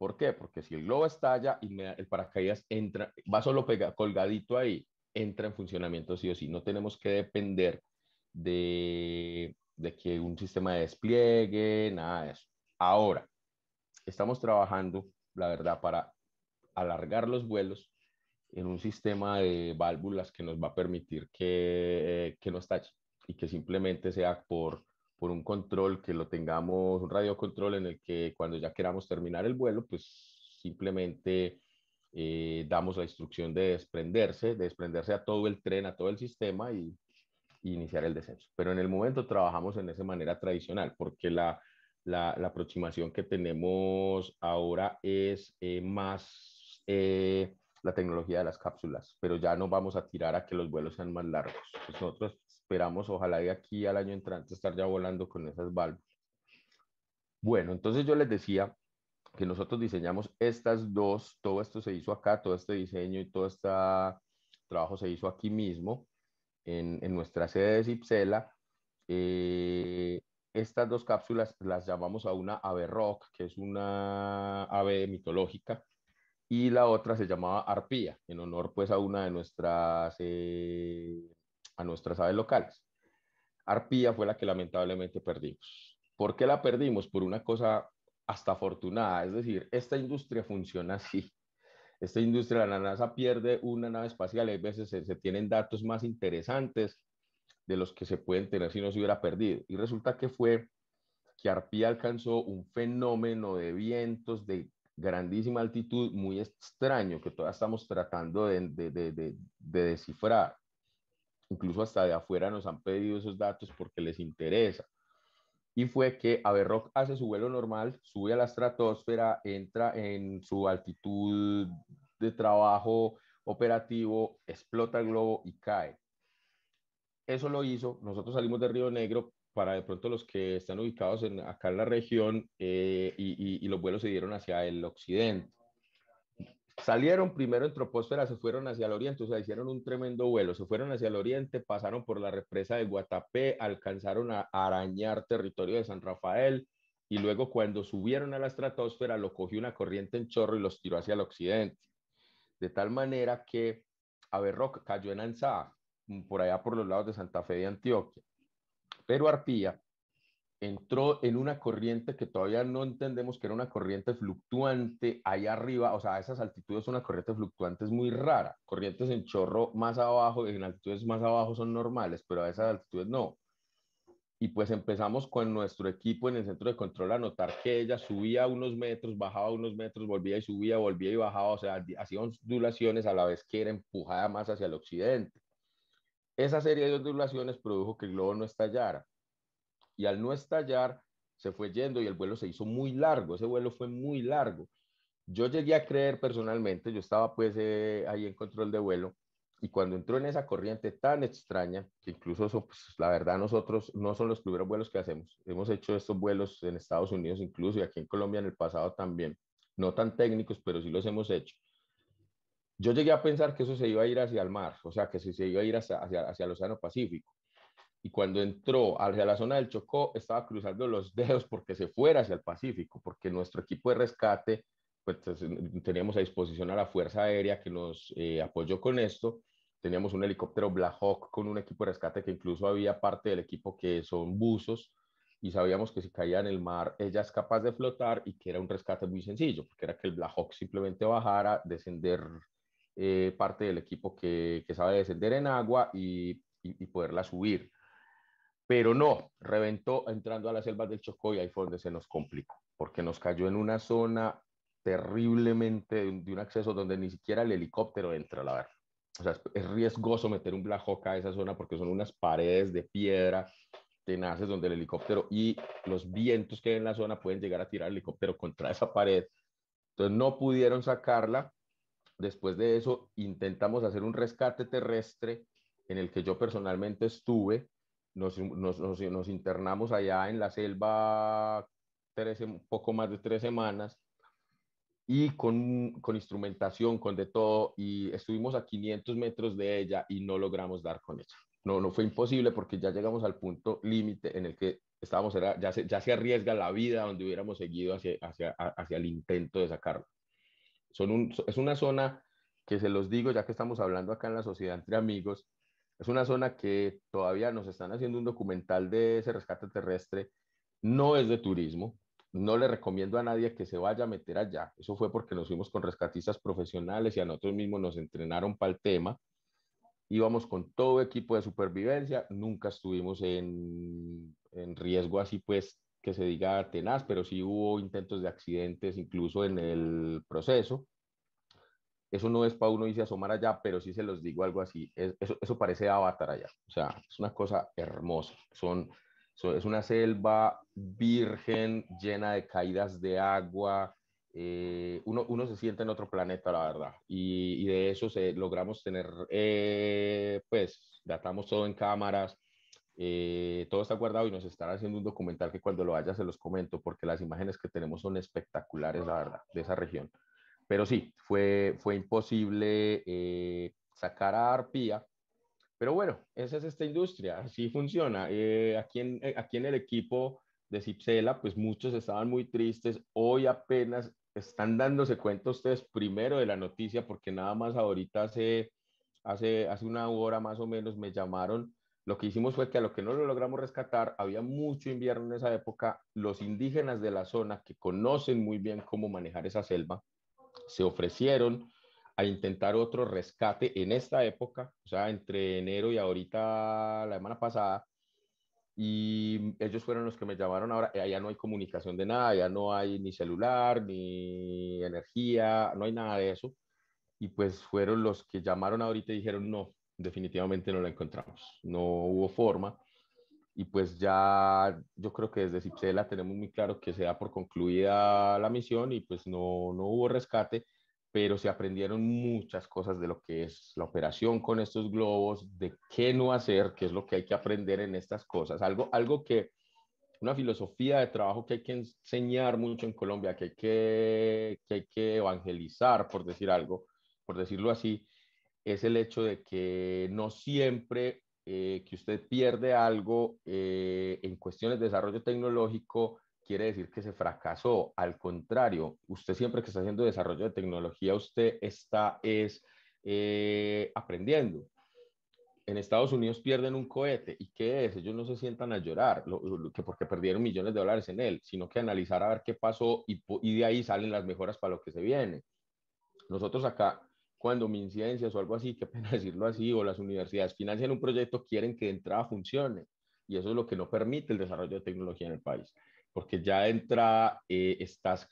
¿Por qué? Porque si el globo estalla, y el paracaídas entra, va solo pega, colgadito ahí, entra en funcionamiento sí o sí. No tenemos que depender de, de que un sistema de despliegue, nada de eso. Ahora, estamos trabajando, la verdad, para alargar los vuelos en un sistema de válvulas que nos va a permitir que, eh, que no y que simplemente sea por por un control, que lo tengamos, un radio control en el que cuando ya queramos terminar el vuelo, pues simplemente eh, damos la instrucción de desprenderse, de desprenderse a todo el tren, a todo el sistema y, iniciar el descenso. Pero en el momento trabajamos en esa manera tradicional, porque la, la, aproximación que tenemos ahora es eh, más eh, la tecnología de las cápsulas, pero ya no vamos a tirar a que los vuelos sean más largos. nosotros esperamos, ojalá de aquí al año entrante estar ya volando con esas válvulas. Bueno, entonces yo les decía que nosotros diseñamos estas dos, todo esto se hizo acá, todo este diseño y todo este trabajo se hizo aquí mismo, en, en nuestra sede de Cipsela. Eh, estas dos cápsulas las llamamos a una ave rock, que es una ave mitológica, y la otra se llamaba arpía, en honor pues a una de nuestras eh, a nuestras aves locales. Arpía fue la que lamentablemente perdimos. ¿Por qué la perdimos? Por una cosa hasta afortunada, es decir, esta industria funciona así. Esta industria, la NASA pierde una nave espacial, hay veces se, se tienen datos más interesantes de los que se pueden tener si no se hubiera perdido. Y resulta que fue que Arpía alcanzó un fenómeno de vientos de grandísima altitud muy extraño que todavía estamos tratando de, de descifrar incluso hasta de afuera nos han pedido esos datos porque les interesa. Y fue que Averrock hace su vuelo normal, sube a la estratosfera, entra en su altitud de trabajo operativo, explota el globo y cae. Eso lo hizo, nosotros salimos de Río Negro para de pronto los que están ubicados en, acá en la región eh, y los vuelos se dieron hacia el occidente. Salieron primero en troposfera, se fueron hacia el oriente, o sea, hicieron un tremendo vuelo, se fueron hacia el oriente, pasaron por la represa de Guatapé, alcanzaron a arañar territorio de San Rafael y luego cuando subieron a la estratosfera lo cogió una corriente en chorro y los tiró hacia el occidente. De tal manera que Averroc cayó en Anzá, por allá por los lados de Santa Fe de Antioquia. Pero Arpía entró en una corriente que todavía no entendemos que era una corriente fluctuante ahí arriba, o sea, a esas altitudes una corriente fluctuante es muy rara. Corrientes en chorro más abajo, en altitudes más abajo son normales, pero a esas altitudes no. Y pues empezamos con nuestro equipo en el centro de control a notar que ella subía unos metros, bajaba unos metros, volvía y subía, volvía y bajaba, o sea, hacía ondulaciones a la vez que era empujada más hacia el occidente. Esa serie de ondulaciones produjo que el globo no estallara y al no estallar se fue yendo y el vuelo se hizo muy largo, ese vuelo fue muy largo. Yo llegué a creer personalmente, yo estaba pues eh, ahí en control de vuelo y cuando entró en esa corriente tan extraña, que incluso pues, la verdad nosotros no son los primeros vuelos que hacemos, hemos hecho estos vuelos en Estados Unidos incluso y aquí en Colombia en el pasado también, no tan técnicos, pero sí los hemos hecho. Yo llegué a pensar que eso se iba a ir hacia el mar, o sea, que se iba a ir hacia, hacia el Océano Pacífico y cuando entró hacia la zona del Chocó estaba cruzando los dedos porque se fuera hacia el Pacífico, porque nuestro equipo de rescate, pues, pues teníamos a disposición a la Fuerza Aérea que nos eh, apoyó con esto, teníamos un helicóptero Black Hawk con un equipo de rescate que incluso había parte del equipo que son buzos y sabíamos que si caía en el mar ella es capaz de flotar y que era un rescate muy sencillo, porque era que el Black Hawk simplemente bajara, descender eh, parte del equipo que, que, sabe descender en agua y, y poderla subir pero no, reventó entrando a las selvas del Chocó y ahí fue donde se nos complicó, porque nos cayó en una zona terriblemente de un acceso donde ni siquiera el helicóptero entra, a la verdad. O sea, es riesgoso meter un Black a esa zona porque son unas paredes de piedra tenaces donde el helicóptero y los vientos que hay en la zona pueden llegar a tirar el helicóptero contra esa pared. Entonces no pudieron sacarla. Después de eso intentamos hacer un rescate terrestre en el que yo personalmente estuve, nos, internamos allá en la selva tres, poco más de tres semanas y con, instrumentación, con de todo, y estuvimos a 500 metros de ella y no logramos dar con ella. No, no fue imposible porque ya llegamos al punto límite en el que estábamos, ya, se, arriesga la vida donde hubiéramos seguido hacia, hacia, hacia el intento de sacarlo Son es una zona que se los digo, ya que estamos hablando acá en la sociedad entre amigos, es una zona que todavía nos están haciendo un documental de ese rescate terrestre. No es de turismo. No le recomiendo a nadie que se vaya a meter allá. Eso fue porque nos fuimos con rescatistas profesionales y a nosotros mismos nos entrenaron para el tema. Íbamos con todo equipo de supervivencia. Nunca estuvimos en, riesgo así pues que se diga tenaz, pero sí hubo intentos de accidentes incluso en el proceso eso no es para uno irse a asomar allá, pero sí se los digo algo así, eso, parece avatar allá, o sea, es una cosa hermosa, son, es una selva virgen, llena de caídas de agua, eh, uno, se siente en otro planeta, la verdad, y, de eso se, logramos tener, eh, pues, datamos todo en cámaras, eh, todo está guardado y nos están haciendo un documental que cuando lo haya se los comento, porque las imágenes que tenemos son espectaculares, la verdad, de esa región pero sí, fue, fue imposible eh, sacar a Arpía. Pero bueno, esa es esta industria, así funciona. Eh, aquí, en, eh, aquí en el equipo de Cipsela, pues muchos estaban muy tristes. Hoy apenas están dándose cuenta ustedes primero de la noticia, porque nada más ahorita hace, hace, hace una hora más o menos me llamaron. Lo que hicimos fue que a lo que no lo logramos rescatar, había mucho invierno en esa época. Los indígenas de la zona que conocen muy bien cómo manejar esa selva, se ofrecieron a intentar otro rescate en esta época, o sea, entre enero y ahorita la semana pasada, y ellos fueron los que me llamaron ahora, ya eh, no hay comunicación de nada, ya no hay ni celular, ni energía, no hay nada de eso, y pues fueron los que llamaron ahorita y dijeron, no, definitivamente no la encontramos, no hubo forma, y pues ya yo creo que desde Cipsela tenemos muy claro que se da por concluida la misión y pues no, no hubo rescate, pero se aprendieron muchas cosas de lo que es la operación con estos globos, de qué no hacer, qué es lo que hay que aprender en estas cosas. Algo, algo que, una filosofía de trabajo que hay que enseñar mucho en Colombia, que hay que, que, hay que evangelizar, por decir algo, por decirlo así, es el hecho de que no siempre eh, que usted pierde algo eh, en cuestiones de desarrollo tecnológico quiere decir que se fracasó. Al contrario, usted siempre que está haciendo desarrollo de tecnología, usted está es eh, aprendiendo. En Estados Unidos pierden un cohete. ¿Y qué es? Ellos no se sientan a llorar que porque perdieron millones de dólares en él, sino que analizar a ver qué pasó y, y de ahí salen las mejoras para lo que se viene. Nosotros acá cuando MinCiencias o algo así, qué pena decirlo así, o las universidades financian un proyecto, quieren que de entrada funcione. Y eso es lo que no permite el desarrollo de tecnología en el país, porque ya de entrada eh, estás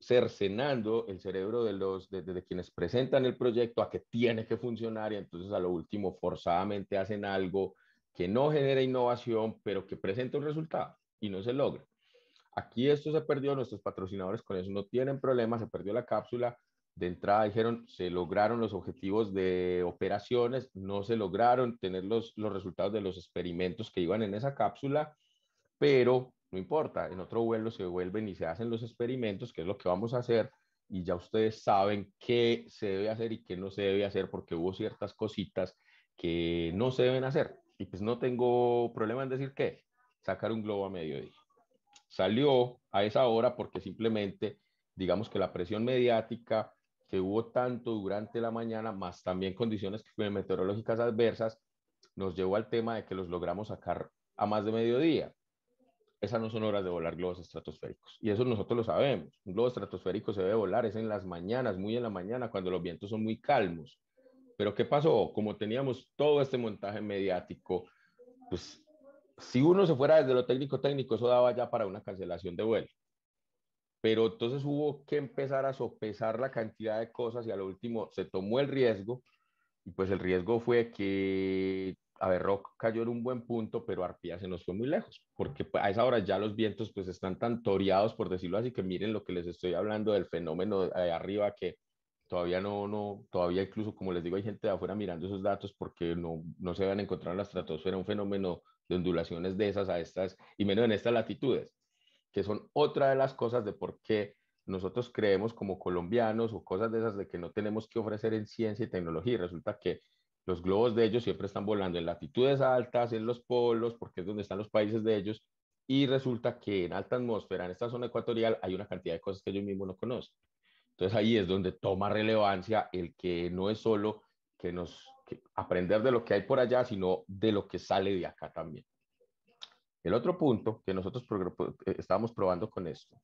cercenando el cerebro de los desde de quienes presentan el proyecto a que tiene que funcionar y entonces a lo último forzadamente hacen algo que no genera innovación, pero que presenta un resultado y no se logra. Aquí esto se perdió, nuestros patrocinadores con eso no tienen problema, se perdió la cápsula, de entrada dijeron, se lograron los objetivos de operaciones, no se lograron tener los, los resultados de los experimentos que iban en esa cápsula, pero no importa, en otro vuelo se vuelven y se hacen los experimentos, que es lo que vamos a hacer, y ya ustedes saben qué se debe hacer y qué no se debe hacer, porque hubo ciertas cositas que no se deben hacer. Y pues no tengo problema en decir que sacar un globo a mediodía. Salió a esa hora porque simplemente, digamos que la presión mediática que hubo tanto durante la mañana, más también condiciones meteorológicas adversas, nos llevó al tema de que los logramos sacar a más de mediodía. Esas no son horas de volar globos estratosféricos. Y eso nosotros lo sabemos. Un globo estratosférico se debe volar, es en las mañanas, muy en la mañana, cuando los vientos son muy calmos. Pero ¿qué pasó? Como teníamos todo este montaje mediático, pues si uno se fuera desde lo técnico-técnico, eso daba ya para una cancelación de vuelo pero entonces hubo que empezar a sopesar la cantidad de cosas y a lo último se tomó el riesgo y pues el riesgo fue que a ver, Rock cayó en un buen punto, pero Arpía se nos fue muy lejos, porque pues, a esa hora ya los vientos pues están tan toreados, por decirlo así, que miren lo que les estoy hablando del fenómeno de arriba, que todavía no, no, todavía incluso, como les digo, hay gente de afuera mirando esos datos porque no, no se van a encontrar en la estratosfera un fenómeno de ondulaciones de esas a estas, y menos en estas latitudes que son otra de las cosas de por qué nosotros creemos como colombianos o cosas de esas de que no tenemos que ofrecer en ciencia y tecnología. resulta que los globos de ellos siempre están volando en latitudes altas, en los polos, porque es donde están los países de ellos. Y resulta que en alta atmósfera, en esta zona ecuatorial, hay una cantidad de cosas que ellos mismo no conozco. Entonces ahí es donde toma relevancia el que no es solo que nos aprender de lo que hay por allá, sino de lo que sale de acá también. El otro punto que nosotros eh, estábamos probando con esto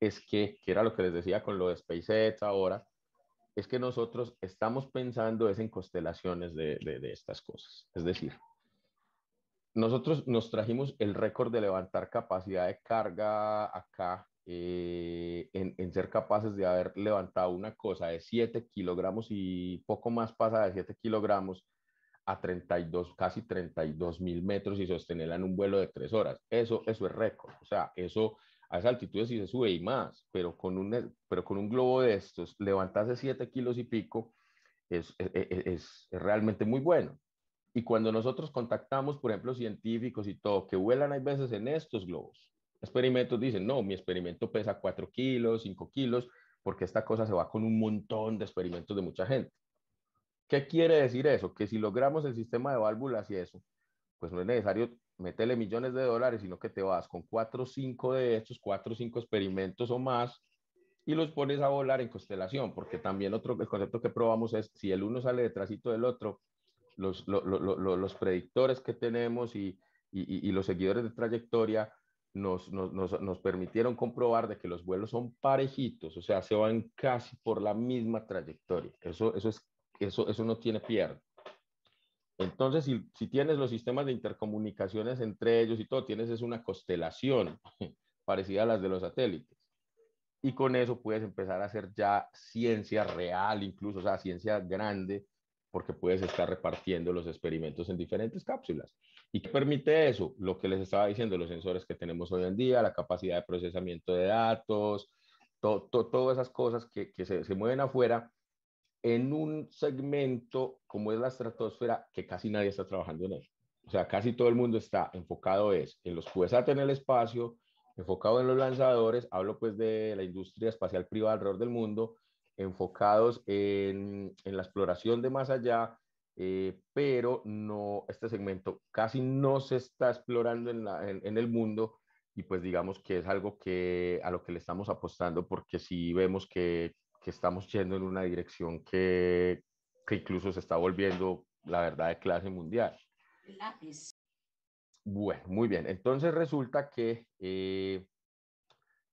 es que, que era lo que les decía con lo de SpaceX ahora, es que nosotros estamos pensando es en constelaciones de, estas cosas. Es decir, nosotros nos trajimos el récord de levantar capacidad de carga acá, eh, en, en, ser capaces de haber levantado una cosa de 7 kilogramos y poco más pasa de 7 kilogramos a 32, casi 32 mil metros y sostenerla en un vuelo de tres horas. Eso, eso es récord. O sea, eso a esa altitud sí se sube y más, pero con un, pero con un globo de estos, levantarse 7 kilos y pico e, e, e, es, realmente muy bueno. Y cuando nosotros contactamos, por ejemplo, científicos y todo, que vuelan hay veces en estos globos, experimentos dicen, no, mi experimento pesa 4 kilos, 5 kilos, porque esta cosa se va con un montón de experimentos de mucha gente. ¿Qué quiere decir eso? Que si logramos el sistema de válvulas y eso, pues no es necesario meterle millones de dólares, sino que te vas con cuatro o cinco de estos, cuatro o cinco experimentos o más, y los pones a volar en constelación, porque también otro el concepto que probamos es si el uno sale detrásito del otro, los, los predictores que tenemos y, y, y, los seguidores de trayectoria nos, nos, nos, nos permitieron comprobar de que los vuelos son parejitos, o sea, se van casi por la misma trayectoria. Eso, eso es eso, no tiene pierna. Entonces, si, tienes los sistemas de intercomunicaciones entre ellos y todo, tienes es una constelación parecida a las de los satélites. Y con eso puedes empezar a hacer ya ciencia real, incluso, o sea, ciencia grande, porque puedes estar repartiendo los experimentos en diferentes cápsulas. ¿Y qué permite eso? Lo que les estaba diciendo, los sensores que tenemos hoy en día, la capacidad de procesamiento de datos, todas esas cosas que, se, se mueven afuera en un segmento como es la estratosfera que casi nadie está trabajando en él. O sea, casi todo el mundo está enfocado es en los QSAT en el espacio, enfocado en los lanzadores, hablo pues de la industria espacial privada alrededor del mundo, enfocados en, la exploración de más allá, eh, pero no, este segmento casi no se está explorando en, en el mundo y pues digamos que es algo que a lo que le estamos apostando porque si vemos que que estamos yendo en una dirección que, incluso se está volviendo la verdad de clase mundial. Lápiz. Bueno, muy bien. Entonces resulta que eh,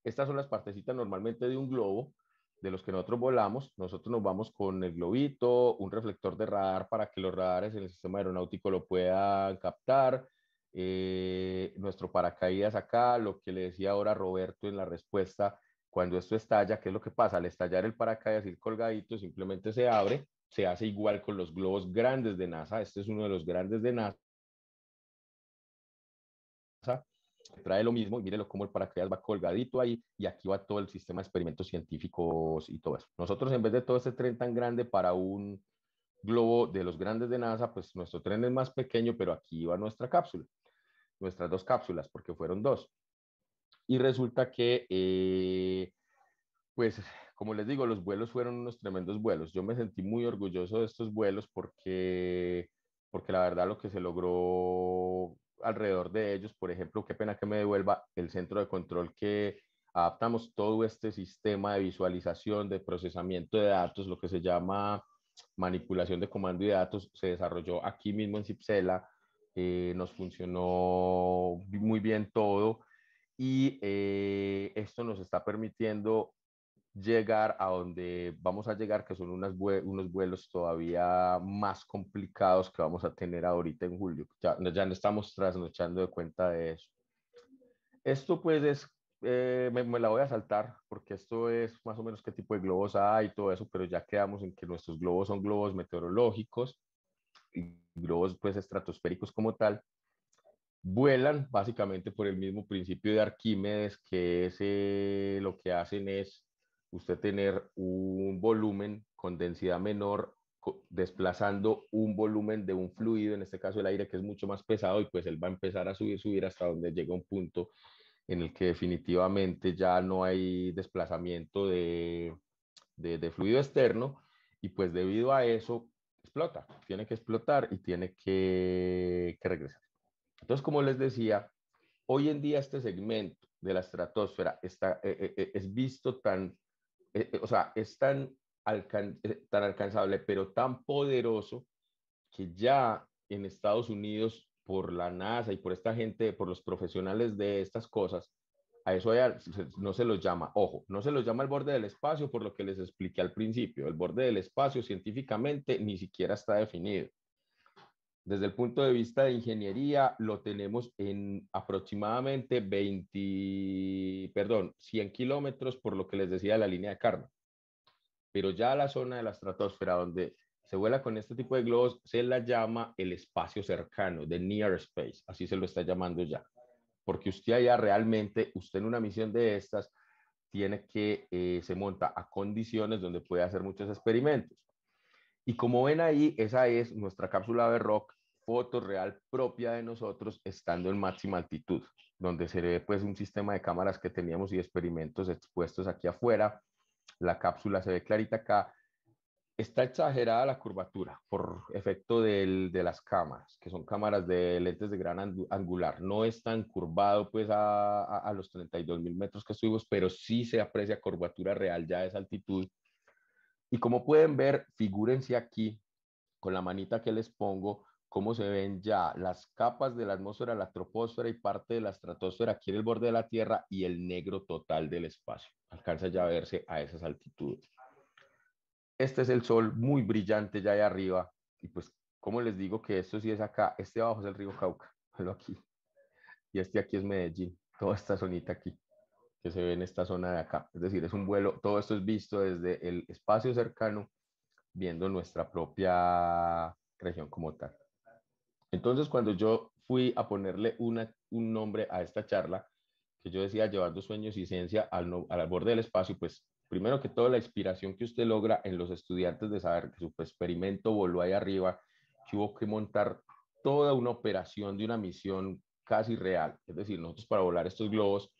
estas son las partecitas normalmente de un globo de los que nosotros volamos. Nosotros nos vamos con el globito, un reflector de radar para que los radares en el sistema aeronáutico lo puedan captar. Eh, nuestro paracaídas acá, lo que le decía ahora Roberto en la respuesta, cuando esto estalla, ¿qué es lo que pasa? Al estallar el paracaídas y colgadito simplemente se abre, se hace igual con los globos grandes de NASA. Este es uno de los grandes de NASA. Trae lo mismo y mírenlo cómo el paracaídas va colgadito ahí y aquí va todo el sistema de experimentos científicos y todo eso. Nosotros en vez de todo este tren tan grande para un globo de los grandes de NASA, pues nuestro tren es más pequeño, pero aquí va nuestra cápsula, nuestras dos cápsulas, porque fueron dos. Y resulta que, eh, pues, como les digo, los vuelos fueron unos tremendos vuelos. Yo me sentí muy orgulloso de estos vuelos porque, porque la verdad lo que se logró alrededor de ellos, por ejemplo, qué pena que me devuelva el centro de control que adaptamos todo este sistema de visualización, de procesamiento de datos, lo que se llama manipulación de comando y datos, se desarrolló aquí mismo en Cipsela, eh, nos funcionó muy bien todo y eh, esto nos está permitiendo llegar a donde vamos a llegar, que son unas unos vuelos todavía más complicados que vamos a tener ahorita en julio. Ya, ya no estamos trasnochando de cuenta de eso. Esto pues es, eh, me, la voy a saltar porque esto es más o menos qué tipo de globos hay y todo eso, pero ya quedamos en que nuestros globos son globos meteorológicos y globos pues estratosféricos como tal vuelan básicamente por el mismo principio de Arquímedes, que es, eh, lo que hacen es usted tener un volumen con densidad menor desplazando un volumen de un fluido, en este caso el aire, que es mucho más pesado, y pues él va a empezar a subir, subir hasta donde llega un punto en el que definitivamente ya no hay desplazamiento de, de, fluido externo, y pues debido a eso explota, tiene que explotar y tiene que regresar. Entonces, como les decía, hoy en día este segmento de la estratosfera está, eh, eh, eh, es visto tan, o sea, es tan, alcanzable, pero tan poderoso que ya en Estados Unidos, por la NASA y por esta gente, por los profesionales de estas cosas, a eso no se los llama, ojo, no se los llama el borde del espacio por lo que les expliqué al principio. El borde del espacio científicamente ni siquiera está definido. Desde el punto de vista de ingeniería, lo tenemos en aproximadamente 20, perdón, 100 kilómetros por lo que les decía la línea de karma. Pero ya la zona de la estratosfera donde se vuela con este tipo de globos se la llama el espacio cercano, the near space, así se lo está llamando ya. Porque usted allá realmente, usted en una misión de estas, tiene que, eh, se monta a condiciones donde puede hacer muchos experimentos y como ven ahí, esa es nuestra cápsula de rock, foto real propia de nosotros estando en máxima altitud, donde se ve pues un sistema de cámaras que teníamos y experimentos expuestos aquí afuera. La cápsula se ve clarita acá. Está exagerada la curvatura por efecto de las cámaras, que son cámaras de lentes de gran angular. No es tan curvado pues a, los 32 mil metros que estuvimos, pero sí se aprecia curvatura real ya de esa altitud y como pueden ver, figúrense aquí con la manita que les pongo, cómo se ven ya las capas de la atmósfera, la troposfera y parte de la estratosfera aquí en el borde de la Tierra y el negro total del espacio. Alcanza ya a verse a esas altitudes. Este es el sol muy brillante ya ahí arriba. Y pues, ¿cómo les digo que esto sí es acá, este abajo es el río Cauca, lo aquí. Y este aquí es Medellín, toda esta zonita aquí que se ve en esta zona de acá. Es decir, es un vuelo, todo esto es visto desde el espacio cercano, viendo nuestra propia región como tal. Entonces, cuando yo fui a ponerle una, un nombre a esta charla, que yo decía llevando sueños y ciencia al, al borde del espacio, pues primero que todo la inspiración que usted logra en los estudiantes de saber que su experimento voló ahí arriba, que hubo que montar toda una operación de una misión casi real. Es decir, nosotros para volar estos globos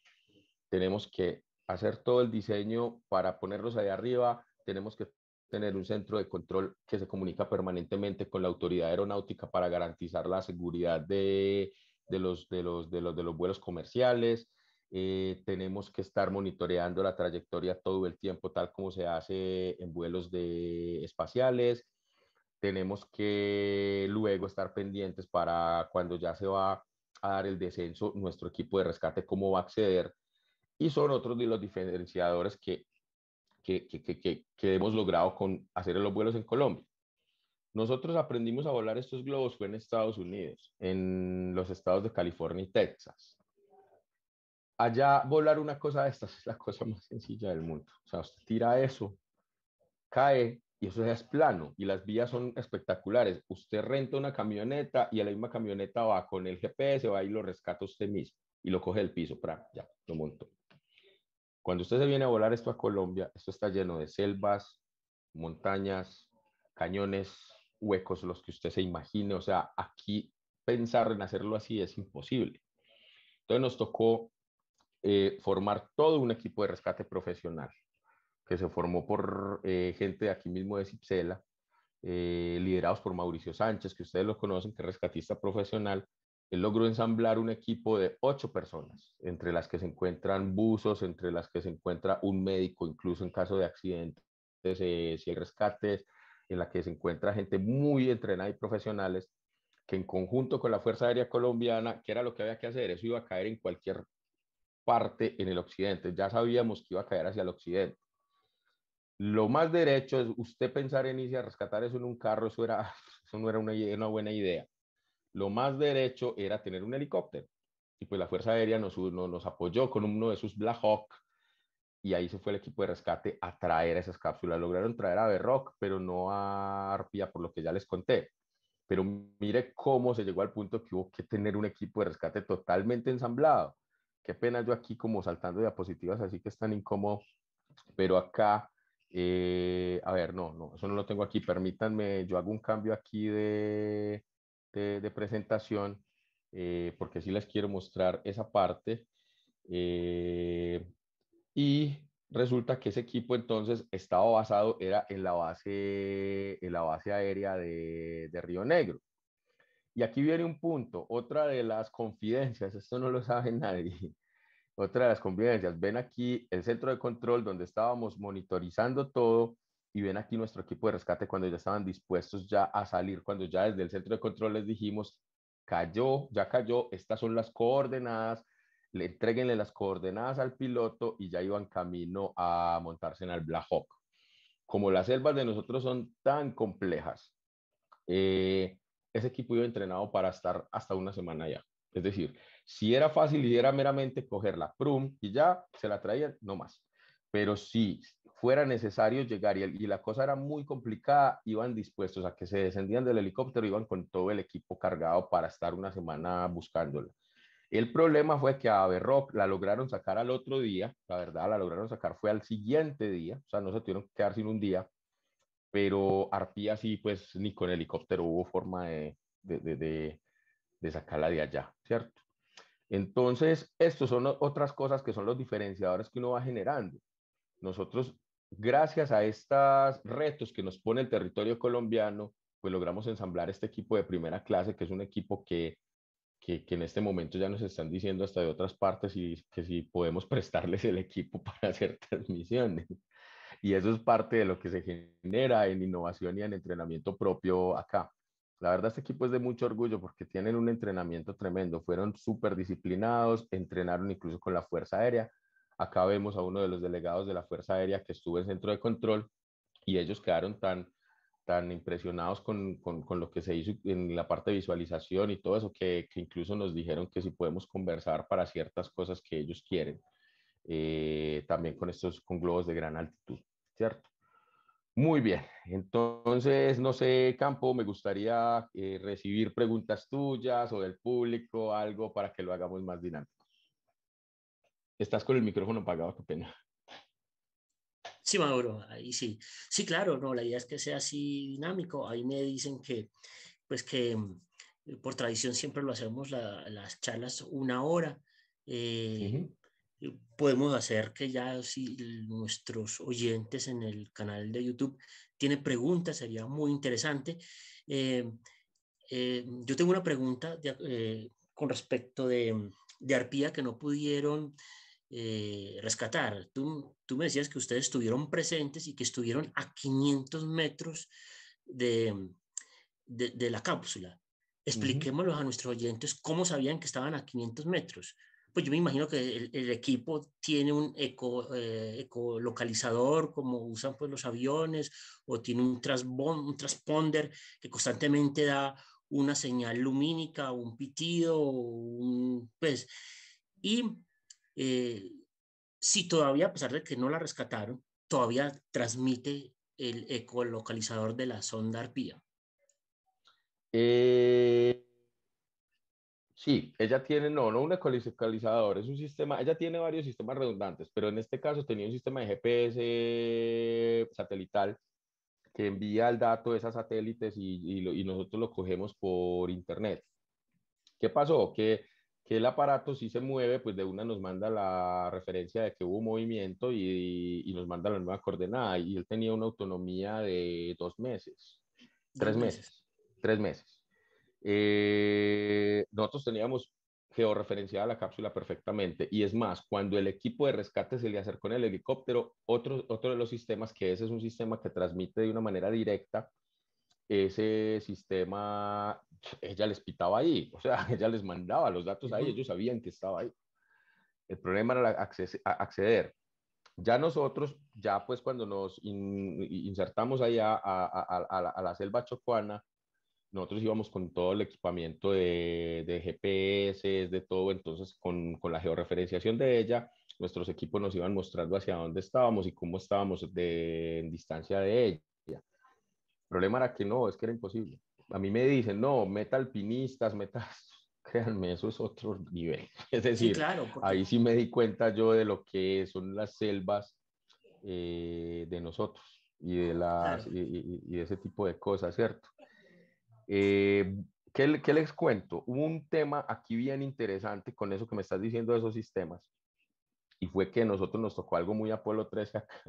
tenemos que hacer todo el diseño para ponerlos ahí arriba, tenemos que tener un centro de control que se comunica permanentemente con la autoridad aeronáutica para garantizar la seguridad de, de, los, de, los, de, los, vuelos comerciales. Eh, tenemos que estar monitoreando la trayectoria todo el tiempo, tal como se hace en vuelos de espaciales. Tenemos que luego estar pendientes para cuando ya se va a dar el descenso, nuestro equipo de rescate, cómo va a acceder y son otros de los diferenciadores que, que, que, que hemos logrado con hacer los vuelos en Colombia. Nosotros aprendimos a volar estos globos fue en Estados Unidos, en los estados de California y Texas. Allá volar una cosa de estas es la cosa más sencilla del mundo. O sea, usted tira eso, cae y eso es plano y las vías son espectaculares. Usted renta una camioneta y a la misma camioneta va con el GPS, va y lo rescata usted mismo y lo coge del piso, para ya, lo montó. Cuando usted se viene a volar esto a Colombia, esto está lleno de selvas, montañas, cañones, huecos, los que usted se imagine. O sea, aquí pensar en hacerlo así es imposible. Entonces nos tocó eh, formar todo un equipo de rescate profesional que se formó por eh, gente de aquí mismo de Cipsela, eh, liderados por Mauricio Sánchez, que ustedes lo conocen, que es rescatista profesional, él logró ensamblar un equipo de ocho personas, entre las que se encuentran buzos, entre las que se encuentra un médico, incluso en caso de accidentes, eh, rescates, en la que se encuentra gente muy entrenada y profesionales, que en conjunto con la Fuerza Aérea Colombiana, que era lo que había que hacer, eso iba a caer en cualquier parte en el occidente, ya sabíamos que iba a caer hacia el occidente. Lo más derecho es usted pensar en irse a rescatar eso en un carro, eso, era, eso no era una buena idea lo más derecho era tener un helicóptero. Y pues la Fuerza Aérea nos, nos, apoyó con uno de sus Black Hawk y ahí se fue el equipo de rescate a traer esas cápsulas. Lograron traer a Verrock pero no a Arpia, por lo que ya les conté. Pero mire cómo se llegó al punto que hubo que tener un equipo de rescate totalmente ensamblado. Qué pena yo aquí como saltando diapositivas, así que es tan incómodo. Pero acá, eh, a ver, no, no, eso no lo tengo aquí. Permítanme, yo hago un cambio aquí de, de, presentación, eh, porque sí les quiero mostrar esa parte. Eh, y resulta que ese equipo entonces estaba basado, era en la base, en la base aérea de, de Río Negro. Y aquí viene un punto, otra de las confidencias, esto no lo sabe nadie, otra de las confidencias, ven aquí el centro de control donde estábamos monitorizando todo y ven aquí nuestro equipo de rescate cuando ya estaban dispuestos ya a salir, cuando ya desde el centro de control les dijimos, cayó, ya cayó, estas son las coordenadas, le entreguenle las coordenadas al piloto y ya iban camino a montarse en el Black Hawk. Como las selvas de nosotros son tan complejas, eh, ese equipo iba entrenado para estar hasta una semana ya. Es decir, si era fácil y era meramente coger la prum y ya se la traían, no más. Pero si fuera necesario llegar y, la cosa era muy complicada, iban dispuestos a que se descendían del helicóptero, iban con todo el equipo cargado para estar una semana buscándola. El problema fue que a Berrock la lograron sacar al otro día, la verdad la lograron sacar fue al siguiente día, o sea, no se tuvieron que quedar sin un día, pero Arpía sí, pues ni con helicóptero hubo forma de, de, de, de sacarla de allá, ¿cierto? Entonces, estas son otras cosas que son los diferenciadores que uno va generando. Nosotros gracias a estos retos que nos pone el territorio colombiano, pues logramos ensamblar este equipo de primera clase, que es un equipo que, en este momento ya nos están diciendo hasta de otras partes y que si podemos prestarles el equipo para hacer transmisiones. Y eso es parte de lo que se genera en innovación y en entrenamiento propio acá. La verdad, este equipo es de mucho orgullo porque tienen un entrenamiento tremendo, fueron súper disciplinados, entrenaron incluso con la Fuerza Aérea Acá vemos a uno de los delegados de la Fuerza Aérea que estuvo en centro de control y ellos quedaron tan, tan impresionados con, con, lo que se hizo en la parte de visualización y todo eso, que, incluso nos dijeron que si podemos conversar para ciertas cosas que ellos quieren, eh, también con estos con globos de gran altitud, ¿cierto? Muy bien, entonces, no sé, Campo, me gustaría eh, recibir preguntas tuyas o del público, algo para que lo hagamos más dinámico. Estás con el micrófono apagado, qué pena. Sí, Mauro, ahí sí. Sí, claro, no, la idea es que sea así dinámico. Ahí me dicen que, pues que eh, por tradición siempre lo hacemos las charlas una hora. Eh, podemos hacer que ya si nuestros oyentes en el canal de YouTube tienen preguntas, sería muy interesante. Eh, yo tengo una pregunta con respecto de, de Arpía que no pudieron eh, rescatar. Tú, tú me decías que ustedes estuvieron presentes y que estuvieron a 500 metros de, de, la cápsula. Expliquémoslo a nuestros oyentes cómo sabían que estaban a 500 metros. Pues yo me imagino que el, equipo tiene un eco, localizador eh, ecolocalizador, como usan pues los aviones, o tiene un, transponder que constantemente da una señal lumínica, un pitido, un, pues, y eh, si todavía, a pesar de que no la rescataron, todavía transmite el ecolocalizador de la sonda arpía. Eh, sí, ella tiene, no, no un ecolocalizador, es un sistema, ella tiene varios sistemas redundantes, pero en este caso tenía un sistema de GPS satelital que envía el dato de esas satélites y, y nosotros lo cogemos por internet. ¿Qué pasó? Que que el aparato si se mueve, pues de una nos manda la referencia de que hubo movimiento y, y nos manda la nueva coordenada. Y él tenía una autonomía de dos meses, tres meses, tres meses. Eh, nosotros teníamos georreferenciada la cápsula perfectamente. Y es más, cuando el equipo de rescate se le acercó con el helicóptero, otro, otro de los sistemas, que ese es un sistema que transmite de una manera directa ese sistema, ella les pitaba ahí, o sea, ella les mandaba los datos ahí, ellos sabían que estaba ahí. El problema era acceder. Ya nosotros, ya pues cuando nos insertamos allá a, a, la, selva chocuana, nosotros íbamos con todo el equipamiento de, de GPS, de todo, entonces con, con la georreferenciación de ella, nuestros equipos nos iban mostrando hacia dónde estábamos y cómo estábamos de, en distancia de ella problema era que no, es que era imposible. A mí me dicen, no, meta alpinistas, meta... Créanme, eso es otro nivel. Es decir, ahí sí me di cuenta yo de lo que son las selvas eh, de nosotros y de, las, y, ese tipo de cosas, ¿cierto? Eh, ¿qué, les cuento? Hubo un tema aquí bien interesante con eso que me estás diciendo de esos sistemas y fue que nosotros nos tocó algo muy Apolo 13 acá.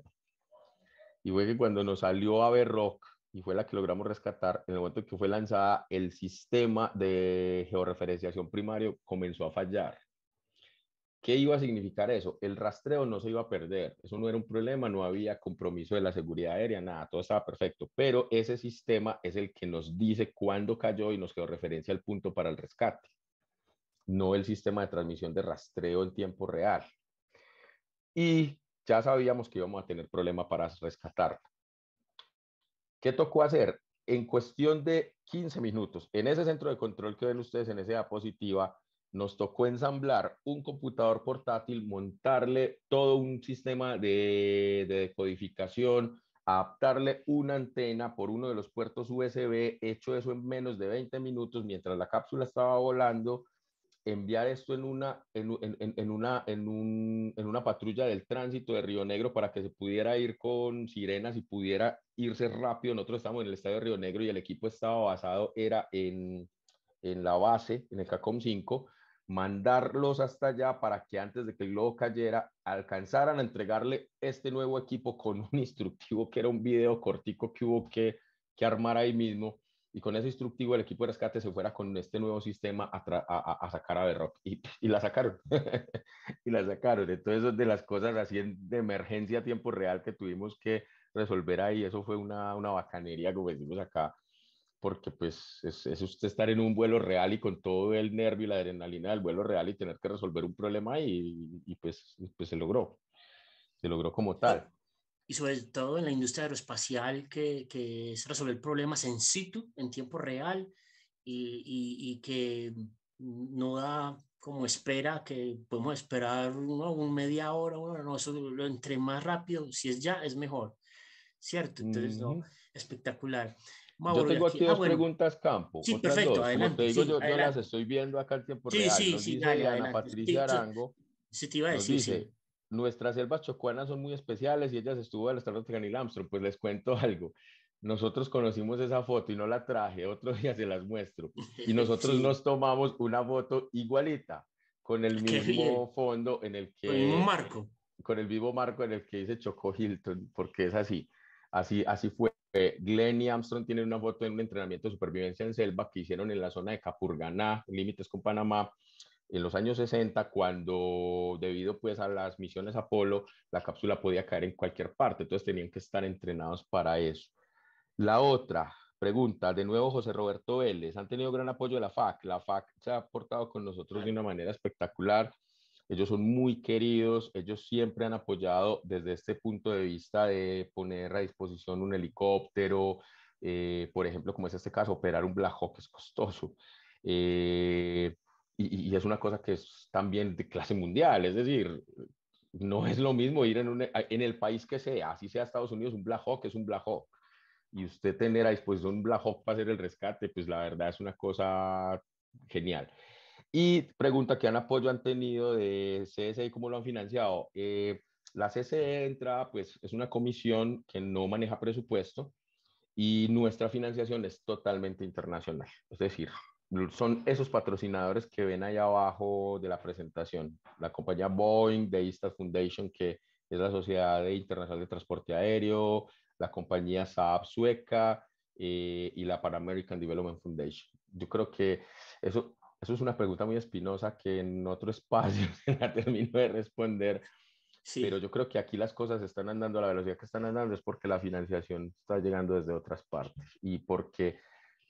Y fue que cuando nos salió a rock, y fue la que logramos rescatar. En el momento en que fue lanzada, el sistema de georreferenciación primario comenzó a fallar. ¿Qué iba a significar eso? El rastreo no se iba a perder, eso no era un problema, no había compromiso de la seguridad aérea, nada, todo estaba perfecto, pero ese sistema es el que nos dice cuándo cayó y nos quedó referencia al punto para el rescate, no el sistema de transmisión de rastreo en tiempo real. Y ya sabíamos que íbamos a tener problema para rescatar ¿Qué tocó hacer? En cuestión de 15 minutos, en ese centro de control que ven ustedes en esa diapositiva, nos tocó ensamblar un computador portátil, montarle todo un sistema de, decodificación, adaptarle una antena por uno de los puertos USB, hecho eso en menos de 20 minutos mientras la cápsula estaba volando, enviar esto en una, en, en, en una, en, un, en una patrulla del tránsito de Río Negro para que se pudiera ir con sirenas y pudiera irse rápido. Nosotros estábamos en el estadio de Río Negro y el equipo estaba basado, era en, en la base, en el CACOM 5, mandarlos hasta allá para que antes de que el globo cayera alcanzaran a entregarle este nuevo equipo con un instructivo que era un video cortico que hubo que, que armar ahí mismo y con ese instructivo el equipo de rescate se fuera con este nuevo sistema a, a, a sacar a Berrock y, y la sacaron y la sacaron entonces de las cosas así de emergencia a tiempo real que tuvimos que resolver ahí eso fue una, una bacanería como decimos acá porque pues es, es, usted estar en un vuelo real y con todo el nervio y la adrenalina del vuelo real y tener que resolver un problema y, y pues, pues se logró se logró como tal y sobre todo en la industria aeroespacial que, que es resolver problemas en situ, en tiempo real, y, que no da como espera, que podemos esperar una media hora, bueno, no, eso, entre más rápido, si es ya, es mejor, ¿cierto? Entonces, espectacular. yo tengo aquí, ah, dos preguntas campo. Sí, perfecto, dos. adelante. yo, las estoy viendo acá en tiempo sí, real. Sí, nos sí, dice Patricia Arango. Sí, te iba a decir, nuestras selvas chocuanas son muy especiales y ellas estuvo al estar de Neil Armstrong. Pues les cuento algo. Nosotros conocimos esa foto y no la traje, otro día se las muestro. Y nosotros nos tomamos una foto igualita, con el mismo fondo en el que. Con el mismo marco. Con el vivo marco en el que dice Choco Hilton, porque es así. Así, así fue. Glenn y Armstrong tienen una foto en un entrenamiento de supervivencia en selva que hicieron en la zona de Capurganá, límites con Panamá, en los años 60, cuando debido pues a las misiones Apolo, la cápsula podía caer en cualquier parte, entonces tenían que estar entrenados para eso. La otra pregunta, de nuevo José Roberto Vélez, han tenido gran apoyo de la FAC, la FAC se ha portado con nosotros de una manera espectacular, ellos son muy queridos, ellos siempre han apoyado desde este punto de vista de poner a disposición un helicóptero, eh, por ejemplo, como es este caso, operar un Black Hawk es costoso. Eh, y, es una cosa que es también de clase mundial, es decir, no es lo mismo ir en, un, en el país que sea, así sea Estados Unidos, un Black Hawk es un Black Hawk, y usted tener a disposición un Black Hawk para hacer el rescate, pues la verdad es una cosa genial. Y pregunta, ¿qué han apoyo han tenido de CSE cómo lo han financiado? Eh, la CSE entra, pues es una comisión que no maneja presupuesto, y nuestra financiación es totalmente internacional. Es decir, son esos patrocinadores que ven ahí abajo de la presentación. La compañía Boeing, de Foundation, que es la Sociedad Internacional de Transporte Aéreo, la compañía Saab sueca eh, y la Pan American Development Foundation. Yo creo que eso, eso es una pregunta muy espinosa que en otro espacio se la termino de responder. Pero yo creo que aquí las cosas están andando a la velocidad que están andando es porque la financiación está llegando desde otras partes y porque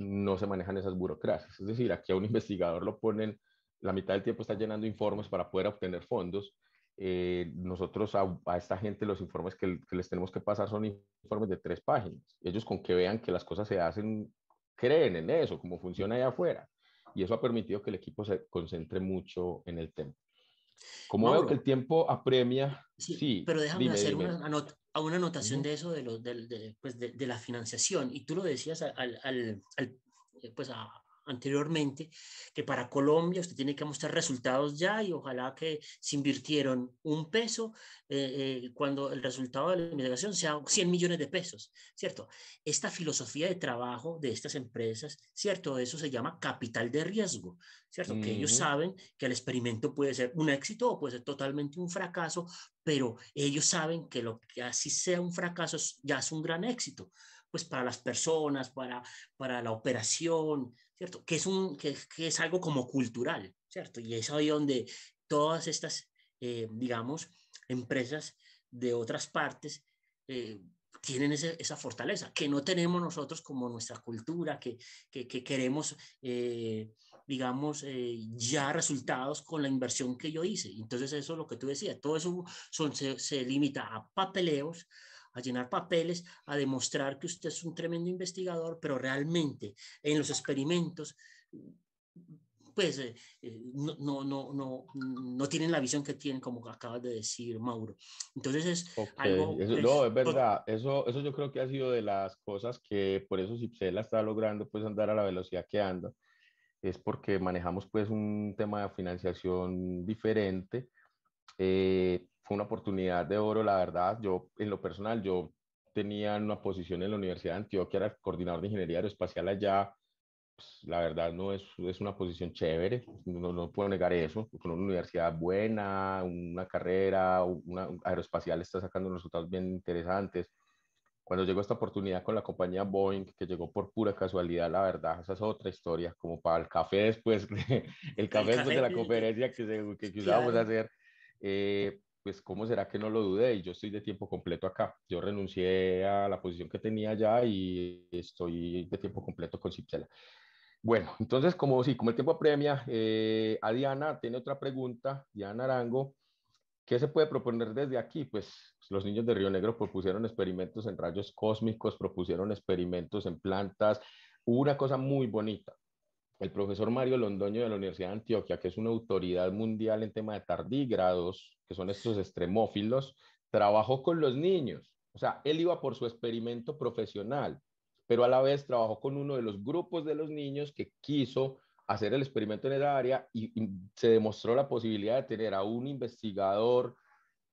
no se manejan esas burocracias. Es decir, aquí a un investigador lo ponen, la mitad del tiempo está llenando informes para poder obtener fondos. Eh, nosotros a, esta gente los informes que, les tenemos que pasar son informes de tres páginas. Ellos con que vean que las cosas se hacen, creen en eso, cómo funciona allá afuera. Y eso ha permitido que el equipo se concentre mucho en el tema. Como veo que el tiempo apremia, sí. pero déjame hacer una, anotación de eso, pues, de, la financiación. Y tú lo decías al, eh, pues anteriormente, que para Colombia usted tiene que mostrar resultados ya y ojalá que se invirtieron un peso eh, eh, cuando el resultado de la investigación sea 100 millones de pesos, ¿cierto? Esta filosofía de trabajo de estas empresas, ¿cierto? Eso se llama capital de riesgo, ¿cierto? Que ellos saben que el experimento puede ser un éxito o puede ser totalmente un fracaso, pero ellos saben que lo que así sea un fracaso ya es un gran éxito, pues para las personas, para, para la operación, ¿cierto? Que es, un, que, que es algo como cultural, ¿cierto? Y es ahí donde todas estas, eh, digamos, empresas de otras partes eh, tienen ese, esa fortaleza que no tenemos nosotros como nuestra cultura, que, que, queremos, eh, digamos, ya resultados con la inversión que yo hice. Entonces, eso es lo que tú decías, todo eso son, se limita a papeleos, a llenar papeles, a demostrar que usted es un tremendo investigador, pero realmente en los experimentos pues no, no, no, no, no tienen la visión que tienen, como acabas de decir, Mauro. Entonces es algo... no, es verdad. Eso, eso yo creo que ha sido de las cosas que por eso Cipsela está logrando pues andar a la velocidad que anda. Es porque manejamos pues un tema de financiación diferente. Eh, una oportunidad de oro, la verdad. Yo, en lo personal, yo tenía una posición en la Universidad de Antioquia, era coordinador de ingeniería aeroespacial allá. Pues, la verdad, no es, es una posición chévere, no, no puedo negar eso. Con una universidad buena, una carrera, una aeroespacial está sacando resultados bien interesantes. Cuando llegó esta oportunidad con la compañía Boeing, que llegó por pura casualidad, la verdad, esa es otra historia, como para el café después, el café, después de la conferencia que, que, a hacer. Eh, pues cómo será que no lo dudé y yo estoy de tiempo completo acá. Yo renuncié a la posición que tenía ya y estoy de tiempo completo con Cipsela. Bueno, entonces como sí, como el tiempo apremia, eh, a Diana tiene otra pregunta, Diana Arango. ¿Qué se puede proponer desde aquí? Pues los niños de Río Negro propusieron experimentos en rayos cósmicos, propusieron experimentos en plantas. una cosa muy bonita, el profesor Mario Londoño de la Universidad de Antioquia, que es una autoridad mundial en tema de tardígrados, que son estos extremófilos, trabajó con los niños. O sea, él iba por su experimento profesional, pero a la vez trabajó con uno de los grupos de los niños que quiso hacer el experimento en el área y, se demostró la posibilidad de tener a un investigador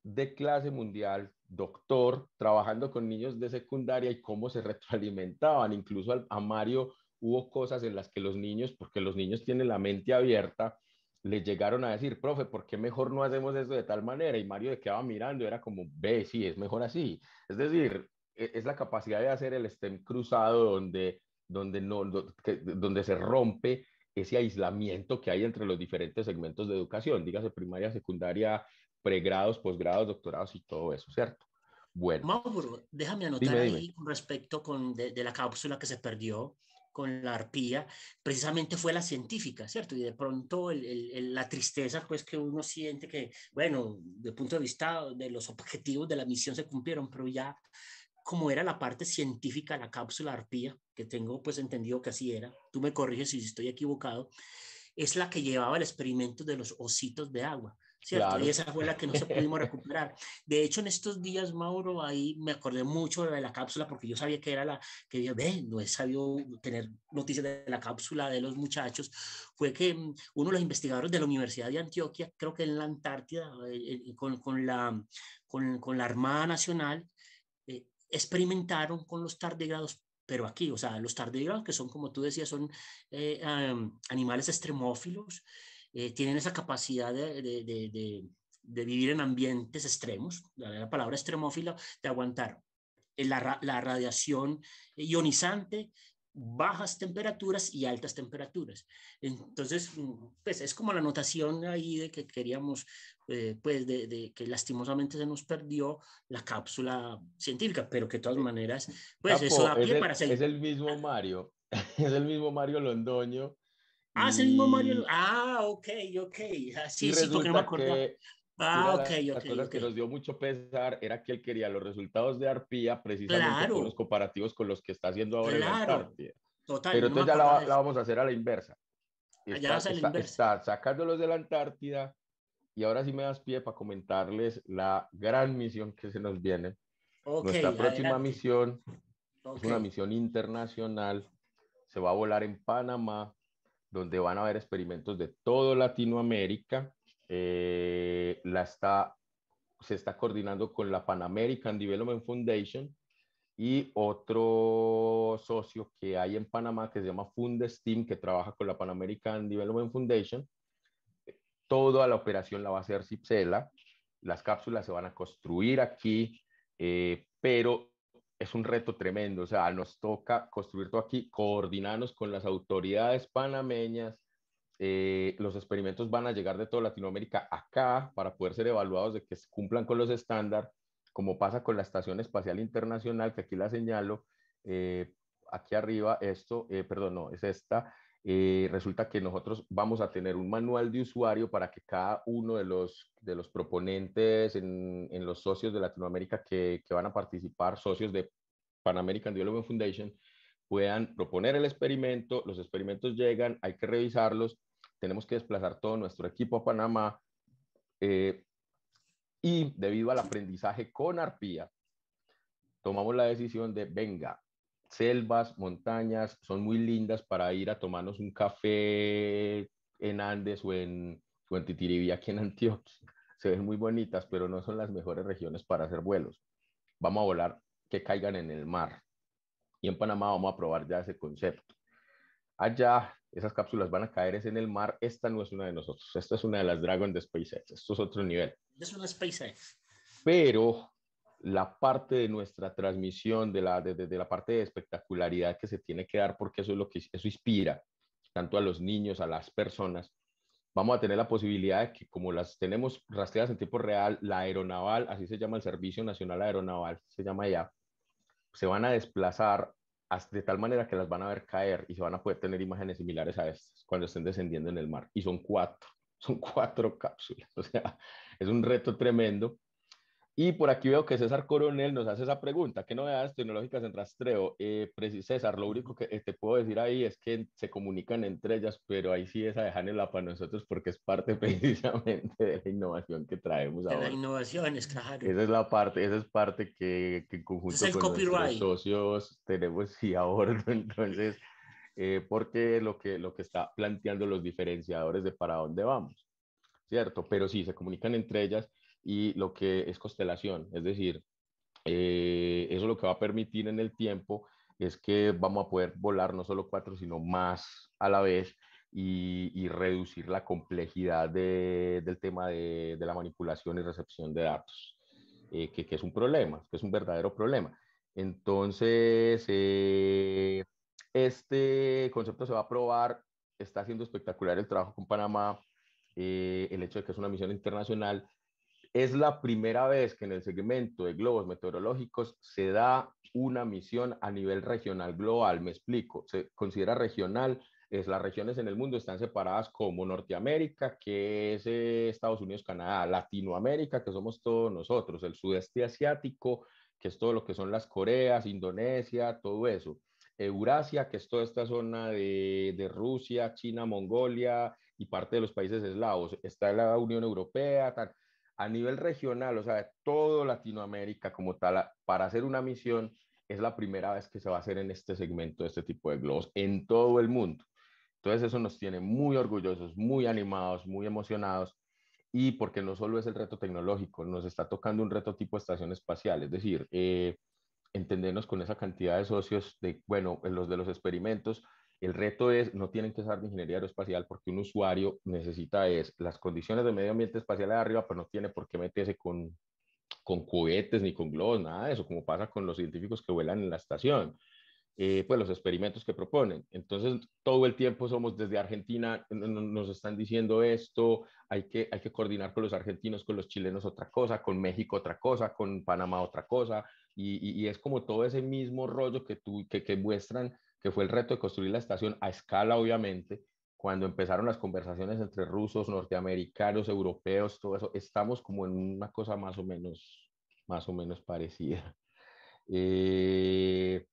de clase mundial, doctor, trabajando con niños de secundaria y cómo se retroalimentaban. Incluso a Mario hubo cosas en las que los niños, porque los niños tienen la mente abierta, les llegaron a decir, profe, ¿por qué mejor no hacemos eso de tal manera? Y Mario de quedaba mirando, era como, ve, sí, es mejor así. Es decir, e-, es la capacidad de hacer el STEM cruzado donde, donde, no, donde se rompe ese aislamiento que hay entre los diferentes segmentos de educación, dígase primaria, secundaria, pregrados, posgrados, doctorados y todo eso, ¿cierto? Bueno. déjame anotar ahí con respecto con de, la cápsula que se perdió con la arpía, precisamente fue la científica, ¿cierto? Y de pronto la tristeza pues que uno siente que, bueno, de punto de vista de los objetivos de la misión se cumplieron, pero ya como era la parte científica, la cápsula arpía, que tengo pues entendido que así era, tú me corriges si estoy equivocado, es la que llevaba el experimento de los ositos de agua. Y esa fue la que no se pudimos recuperar. De hecho, en estos días, Mauro, ahí me acordé mucho de la cápsula porque yo sabía que era la que había no he sabido tener noticias de la cápsula de los muchachos. Fue que mm, uno de los investigadores de la Universidad de Antioquia, creo que en la Antártida, eh, eh, con, con, la, con, con, la Armada Nacional, eh, experimentaron con los tardígrados pero aquí, o sea, los tardígrados, que son, como tú decías, son animales extremófilos, eh, tienen esa capacidad de, de, de, vivir en ambientes extremos, la palabra extremófila, de aguantar la, la radiación ionizante, bajas temperaturas y altas temperaturas. Entonces, mm, pues es como la notación ahí de que queríamos, eh, pues de, que lastimosamente se nos perdió la cápsula científica, pero que de todas maneras, pues eso da pie es para Es el mismo ah. Mario, es el mismo Mario Londoño Ah, mismo Mario. Ah, ok, ok. Ah, sí, sí, porque no me Que... Ah, ok, ok. La que nos dio mucho pesar era que él quería los resultados de Arpía precisamente con los comparativos con los que está haciendo ahora claro. Total, Pero entonces ya la, vamos a hacer a la inversa. Está, ya a la inversa. está sacándolos de la Antártida y ahora sí me das pie para comentarles la gran misión que se nos viene. Okay, Nuestra próxima misión es una misión internacional. Se va a volar en Panamá donde van a haber experimentos de todo Latinoamérica. Eh, la está, se está coordinando con la Pan American Development Foundation y otro socio que hay en Panamá que se llama Fundestim, que trabaja con la Pan American Development Foundation. Toda la operación la va a hacer Cipsela. Las cápsulas se van a construir aquí, eh, pero es un reto tremendo, o sea, nos toca construir todo aquí, coordinarnos con las autoridades panameñas. Eh, los experimentos van a llegar de toda Latinoamérica acá para poder ser evaluados de que cumplan con los estándares, como pasa con la Estación Espacial Internacional, que aquí la señalo, eh, aquí arriba, esto, eh, perdón, no, es esta, eh, resulta que nosotros vamos a tener un manual de usuario para que cada uno de los, de los proponentes en, los socios de Latinoamérica que, van a participar, socios de Pan American Development Foundation, puedan proponer el experimento, los experimentos llegan, hay que revisarlos, tenemos que desplazar todo nuestro equipo a Panamá eh, y debido al aprendizaje con Arpía, tomamos la decisión de, venga, selvas, montañas, son muy lindas para ir a tomarnos un café en Andes o en, aquí en Antioquia. Se ven muy bonitas, pero no son las mejores regiones para hacer vuelos. Vamos a volar que caigan en el mar. Y en Panamá vamos a probar ya ese concepto. Allá esas cápsulas van a caer es en el mar. Esta no es una de nosotros. Esta es una de las Dragon de SpaceX. Esto es otro nivel. Es una SpaceX. Pero la parte de nuestra transmisión, de la, de, la parte de espectacularidad que se tiene que dar, porque eso es lo que eso inspira tanto a los niños, a las personas, vamos a tener la posibilidad de que como las tenemos rastreadas en tiempo real, la aeronaval, así se llama el Servicio Nacional Aeronaval, se llama ya, se van a desplazar de tal manera que las van a ver caer y se van a poder tener imágenes similares a estas cuando estén descendiendo en el mar. Y son cuatro, son cuatro cápsulas, o sea, es un reto tremendo y por aquí veo que César Coronel nos hace esa pregunta, ¿qué novedades tecnológicas en rastreo? Eh, César, lo único que eh, te puedo decir ahí es que se comunican entre ellas, pero ahí sí esa dejánela para nosotros porque es parte precisamente de la innovación que traemos ahora. De la innovación, es claro. Esa es la parte, esa es parte que, que en conjunto con nuestros socios tenemos y ahora entonces, eh, porque lo que, lo que está planteando los diferenciadores de para dónde vamos, ¿cierto? Pero sí, se comunican entre ellas y lo que es constelación. Es decir, eh, eso lo que va a permitir en el tiempo es que vamos a poder volar no solo cuatro, sino más a la vez y, reducir la complejidad de, del tema de, de, la manipulación y recepción de datos, eh, que, que, es un problema, que es un verdadero problema. Entonces, eh, este concepto se va a probar, está haciendo espectacular el trabajo con Panamá, el hecho de que es una misión internacional es la primera vez que en el segmento de globos meteorológicos se da una misión a nivel regional global. Me explico, se considera regional, es las regiones en el mundo están separadas como Norteamérica, que es eh, Estados Unidos, Canadá, Latinoamérica, que somos todos nosotros, el sudeste asiático, que es todo lo que son las Coreas, Indonesia, todo eso. Eurasia, que es toda esta zona de, de, Rusia, China, Mongolia y parte de los países eslavos. Está la Unión Europea, tal a nivel regional, o sea, todo Latinoamérica como tal, para hacer una misión, es la primera vez que se va a hacer en este segmento este tipo de globos en todo el mundo. Entonces eso nos tiene muy orgullosos, muy animados, muy emocionados y porque no solo es el reto tecnológico, nos está tocando un reto tipo estación espacial, es decir, eh, entendernos con esa cantidad de socios de, bueno, los de los experimentos, el reto es, no tienen que saber de ingeniería aeroespacial porque un usuario necesita es las condiciones de medio ambiente espacial de arriba, pero no tiene por qué meterse con, con cohetes ni con globos, nada de eso, como pasa con los científicos que vuelan en la estación. Eh, pues los experimentos que proponen. Entonces, todo el tiempo somos desde Argentina, nos están diciendo esto, hay que, hay que coordinar con los argentinos, con los chilenos otra cosa, con México otra cosa, con Panamá otra cosa, y, es como todo ese mismo rollo que, tú, que muestran fue el reto de construir la estación a escala, obviamente, cuando empezaron las conversaciones entre rusos, norteamericanos, europeos, todo eso, estamos como en una cosa más o menos, más o menos parecida. Eh,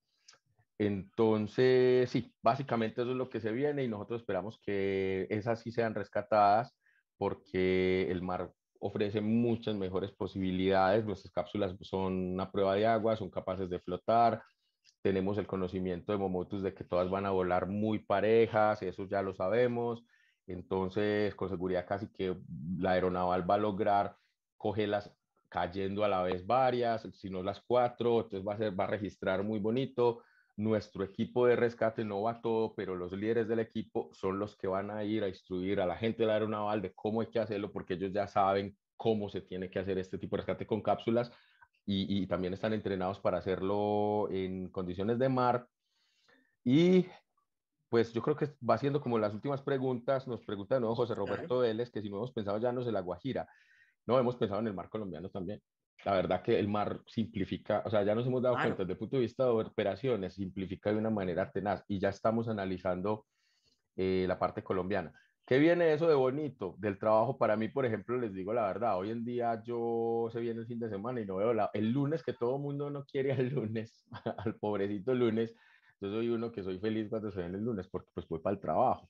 entonces, sí, básicamente eso es lo que se viene y nosotros esperamos que esas sí sean rescatadas porque el mar ofrece muchas mejores posibilidades, nuestras cápsulas son una prueba de agua, son capaces de flotar, tenemos el conocimiento de Momotus de que todas van a volar muy parejas, eso ya lo sabemos. Entonces, con seguridad casi que la aeronaval va a lograr cogerlas cayendo a la vez varias, si no las cuatro, entonces va a, ser, va a registrar muy bonito. Nuestro equipo de rescate no va todo, pero los líderes del equipo son los que van a ir a instruir a la gente de la aeronaval de cómo hay que hacerlo, porque ellos ya saben cómo se tiene que hacer este tipo de rescate con cápsulas, y, también están entrenados para hacerlo en condiciones de mar. Y pues yo creo que va siendo como las últimas preguntas, nos pregunta de nuevo José Roberto Vélez, que si no hemos pensado ya no en la Guajira, no, hemos pensado en el mar colombiano también. La verdad que el mar simplifica, o sea, ya nos hemos dado cuenta desde el punto de vista de operaciones, simplifica de una manera tenaz y ya estamos analizando eh, la parte colombiana. ¿Qué viene eso de bonito del trabajo? Para mí, por ejemplo, les digo la verdad, hoy en día yo se viene el fin de semana y no veo el lunes, que todo mundo no quiere al lunes, al pobrecito lunes. Yo soy uno que soy feliz cuando se viene el lunes porque pues voy para el trabajo.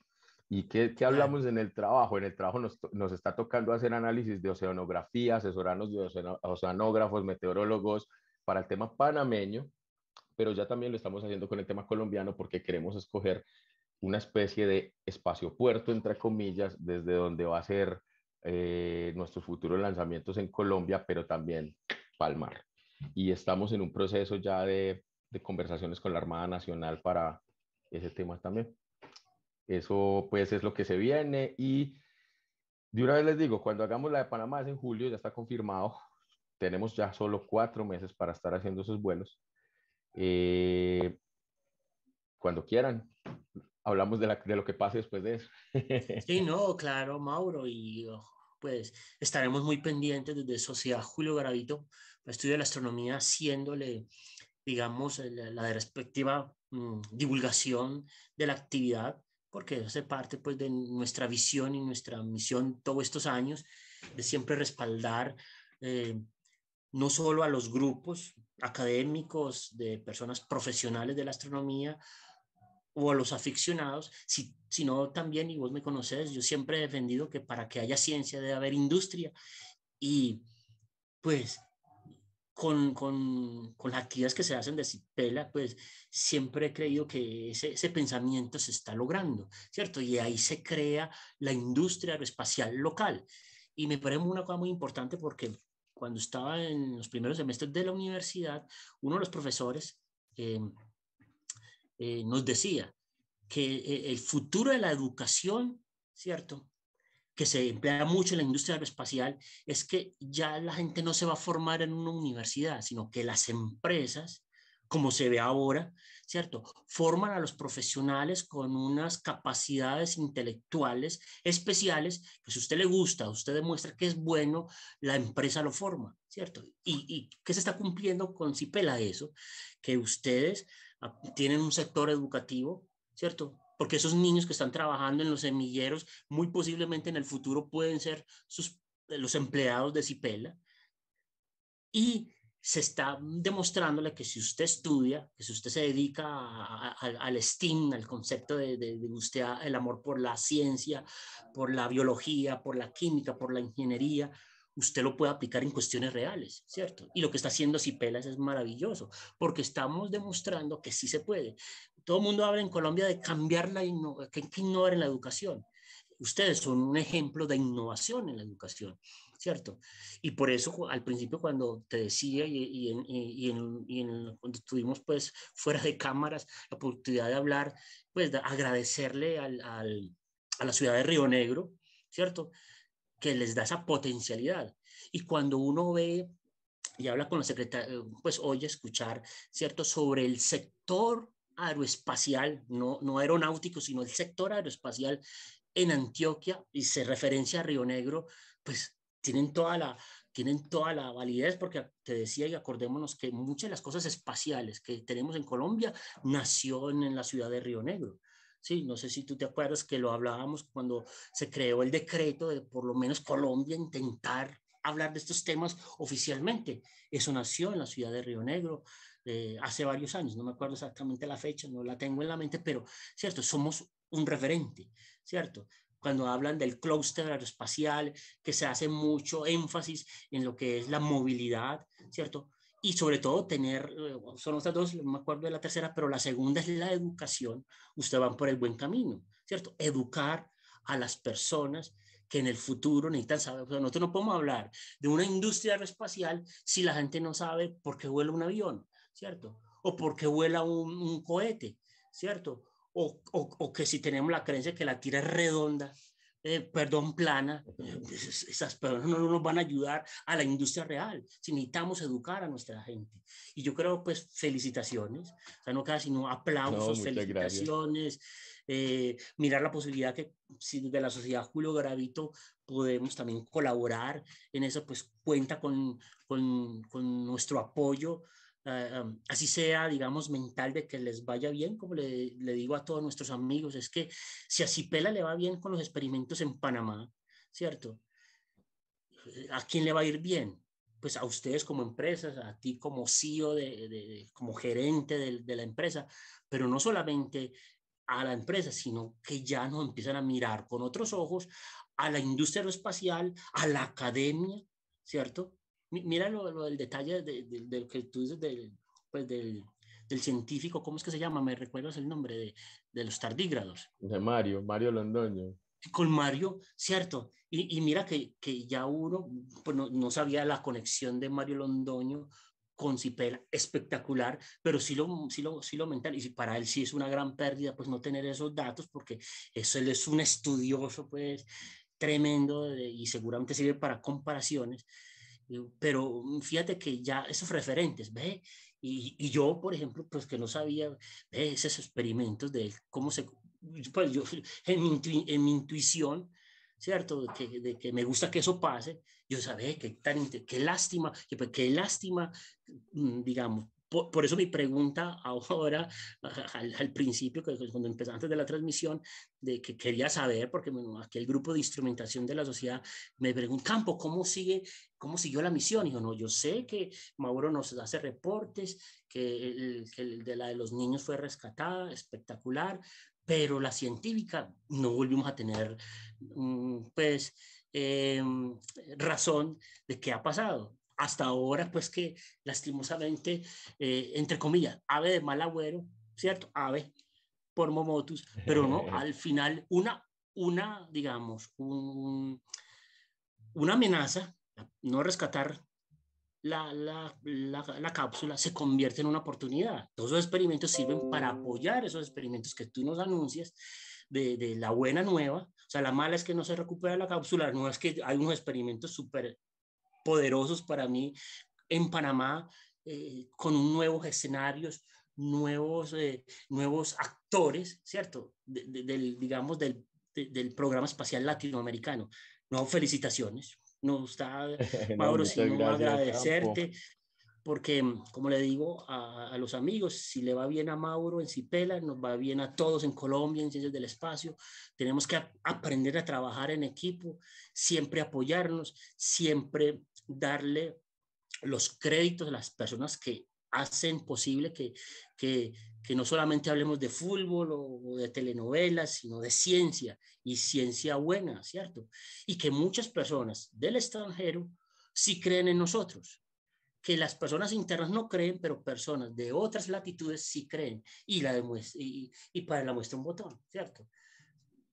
¿Y qué, qué hablamos en el trabajo? En el trabajo nos, nos, está tocando hacer análisis de oceanografía, asesorarnos de oceanógrafos, meteorólogos para el tema panameño, pero ya también lo estamos haciendo con el tema colombiano porque queremos escoger una especie de espacio puerto, entre comillas, desde donde va a ser eh, nuestros futuros lanzamientos en Colombia, pero también Palmar. Y estamos en un proceso ya de, conversaciones con la Armada Nacional para ese tema también. Eso pues es lo que se viene y de una vez les digo, cuando hagamos la de Panamá es en julio, ya está confirmado, tenemos ya solo cuatro meses para estar haciendo esos vuelos. Eh, cuando quieran, hablamos de, lo que pase después de eso. Sí, no, claro, Mauro, y oh, pues estaremos muy pendientes desde Sociedad Julio Garavito, pues, Estudio de la Astronomía, haciéndole, digamos, la, de respectiva mm, divulgación de la actividad, porque eso hace parte pues de nuestra visión y nuestra misión todos estos años, de siempre respaldar eh, no solo a los grupos académicos de personas profesionales de la astronomía, o a los aficionados, si, no también, y vos me conoces, yo siempre he defendido que para que haya ciencia debe haber industria. Y pues con, con, con las actividades que se hacen de Cipela, pues siempre he creído que ese, ese, pensamiento se está logrando, ¿cierto? Y ahí se crea la industria aeroespacial local. Y me parece una cosa muy importante porque cuando estaba en los primeros semestres de la universidad, uno de los profesores... Em, eh, nos decía que eh, el futuro de la educación, ¿cierto? Que se emplea mucho en la industria aeroespacial, es que ya la gente no se va a formar en una universidad, sino que las empresas, como se ve ahora, ¿cierto? Forman a los profesionales con unas capacidades intelectuales especiales, que si a usted le gusta, usted demuestra que es bueno, la empresa lo forma, ¿cierto? ¿Y, y qué se está cumpliendo con Cipela eso? Que ustedes tienen un sector educativo, ¿cierto? Porque esos niños que están trabajando en los semilleros, muy posiblemente en el futuro pueden ser sus, eh, los empleados de Cipela. Y se está demostrándole que si usted estudia, que si usted se dedica al STEAM, al concepto de, de, de, usted, el amor por la ciencia, por la biología, por la química, por la ingeniería, usted lo puede aplicar en cuestiones reales, ¿cierto? Y lo que está haciendo Cipelas es maravilloso, porque estamos demostrando que sí se puede. Todo el mundo habla en Colombia de cambiar la que hay que innovar en la educación. Ustedes son un ejemplo de innovación en la educación, ¿cierto? Y por eso al principio cuando te decía y, cuando estuvimos pues fuera de cámaras la oportunidad de hablar, pues agradecerle al, a la ciudad de Río Negro, ¿cierto? que les da esa potencialidad. Y cuando uno ve y habla con la secretaria, eh, pues oye escuchar, ¿cierto?, sobre el sector aeroespacial, no, aeronáutico, sino el sector aeroespacial en Antioquia y se referencia a Río Negro, pues tienen toda la, tienen toda la validez, porque te decía y acordémonos que muchas de las cosas espaciales que tenemos en Colombia nació en la ciudad de Río Negro. Sí, no sé si tú te acuerdas que lo hablábamos cuando se creó el decreto de por lo menos Colombia intentar hablar de estos temas oficialmente. Eso nació en la ciudad de Río Negro eh, hace varios años, no me acuerdo exactamente la fecha, no la tengo en la mente, pero cierto, somos un referente, ¿cierto? Cuando hablan del clúster aeroespacial, que se hace mucho énfasis en lo que es la movilidad, ¿cierto? y sobre todo tener, eh, son estas dos, me acuerdo de la tercera, pero la segunda es la educación, usted van por el buen camino, ¿cierto? Educar a las personas que en el futuro necesitan saber, nosotros no podemos hablar de una industria aeroespacial si la gente no sabe por qué vuela un avión, ¿cierto? O por qué vuela un, cohete, ¿cierto? O, que si tenemos la creencia que la tira es redonda, eh, perdón, plana, esas personas no nos van a ayudar a la industria real. Si necesitamos educar a nuestra gente. Y yo creo, pues, felicitaciones. O sea, no queda sino aplausos, felicitaciones. Eh, mirar la posibilidad que si de la sociedad Julio Gravito podemos también colaborar en eso, pues cuenta con, con, con nuestro apoyo eh, em, así sea, digamos, mental de que les vaya bien, como le, digo a todos nuestros amigos, es que si a Cipela le va bien con los experimentos en Panamá, ¿cierto? Eh, ¿A quién le va a ir bien? pues a ustedes como empresas, a ti como CEO, como gerente de, de, la empresa, pero no solamente a la empresa, sino que ya nos empiezan a mirar con otros ojos a la industria aeroespacial, a la academia, ¿cierto? Mira lo, del detalle de, lo que tú dices pues del, del, científico, ¿cómo es que se llama? ¿Me recuerdas el nombre de, los tardígrados? De Mario, Mario Londoño con Mario, ¿cierto? Y, mira que, que, ya uno pues, no, sabía la conexión de Mario Londoño con Cipela, espectacular, pero sí lo, sí lo, sí lo mental, y para él sí es una gran pérdida, pues no tener esos datos, porque eso él es un estudioso, pues, tremendo, y seguramente sirve para comparaciones, Mm, pero mm, fíjate que ya esos referentes, ¿ve? Y, y, yo, por ejemplo, pues que no sabía ¿ve? esos experimentos de cómo se, pues yo, en mi, en mi intuición, ¿cierto? De que, de que, me gusta que eso pase, yo sabía que tan, qué lástima, que, pues, qué lástima, mm, digamos, por, eso mi pregunta ahora, al, principio, cuando empezamos antes de la transmisión, de que quería saber, porque aquel grupo de instrumentación de la sociedad me preguntó, Campo, ¿cómo sigue cómo siguió la misión. Y yo, no, yo sé que Mauro nos hace reportes, que de la de los niños fue rescatada, espectacular, pero la científica no volvimos a tener, mm, pues, em, razón de qué ha pasado hasta ahora, pues que lastimosamente, eh, entre comillas, ave de mal agüero, ¿cierto? Ave por Momotus, pero no, eh. al final una, una digamos, una amenaza, no rescatar la, la, la, cápsula se convierte en una oportunidad. Todos los experimentos sirven para apoyar esos experimentos que tú nos anuncias de, de, la buena nueva. O sea, la mala es que no se recupera la cápsula, no es que hay unos experimentos súper poderosos para mí en Panamá, eh, con nuevos escenarios, nuevos, eh, nuevos actores, ¿cierto? del, digamos, del, del programa espacial latinoamericano. No, felicitaciones. Nos gusta, Mauro, agradecerte. Porque, como le digo a, a, los amigos, si le va bien a Mauro en Cipela, nos va bien a todos en Colombia, en Ciencias del Espacio. Tenemos que aprender a trabajar en equipo, siempre apoyarnos, siempre darle los créditos a las personas que hacen posible que, no solamente hablemos de fútbol o, de telenovelas, sino de ciencia y ciencia buena, ¿cierto? Y que muchas personas del extranjero sí creen en nosotros, que las personas internas no creen, pero personas de otras latitudes sí creen y, la y para la muestra un botón, ¿cierto?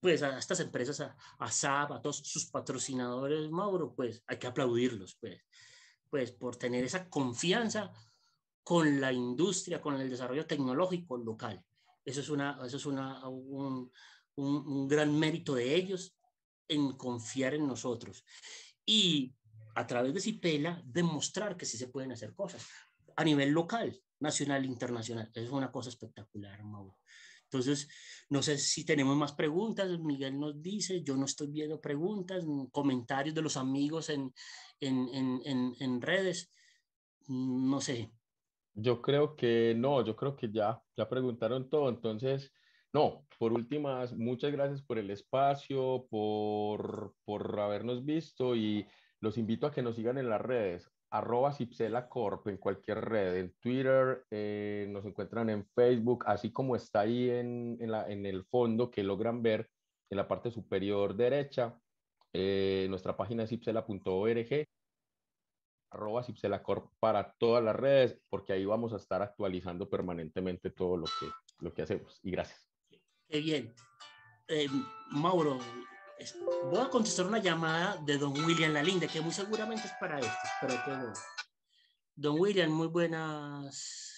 pues a estas empresas, a, a SAP, a todos sus patrocinadores, Mauro, pues hay que aplaudirlos, pues, pues por tener esa confianza con la industria, con el desarrollo tecnológico local. Eso es, una, eso es una, un, un, gran mérito de ellos en confiar en nosotros. Y a través de Cipela, demostrar que sí se pueden hacer cosas a nivel local, nacional internacional. Es una cosa espectacular, Mauro. Entonces, no sé si tenemos más preguntas. Miguel nos dice, yo no estoy viendo preguntas, mm, comentarios de los amigos en, en, en, redes. Mm, no sé. Yo creo que no, yo creo que ya, ya preguntaron todo. Entonces, no, por últimas, muchas gracias por el espacio, por, por habernos visto y los invito a que nos sigan en las redes, arroba Cipsela Corp en cualquier red, en Twitter, eh, nos encuentran en Facebook, así como está ahí en, en, la, en, el fondo que logran ver en la parte superior derecha, eh, nuestra página es cipsela.org, arroba Cipsela Corp para todas las redes, porque ahí vamos a estar actualizando permanentemente todo lo que, lo que hacemos. Y gracias. Qué bien. Eh, Mauro, voy a contestar una llamada de don William Linda, que muy seguramente es para esto, pero que no. Don William, muy buenas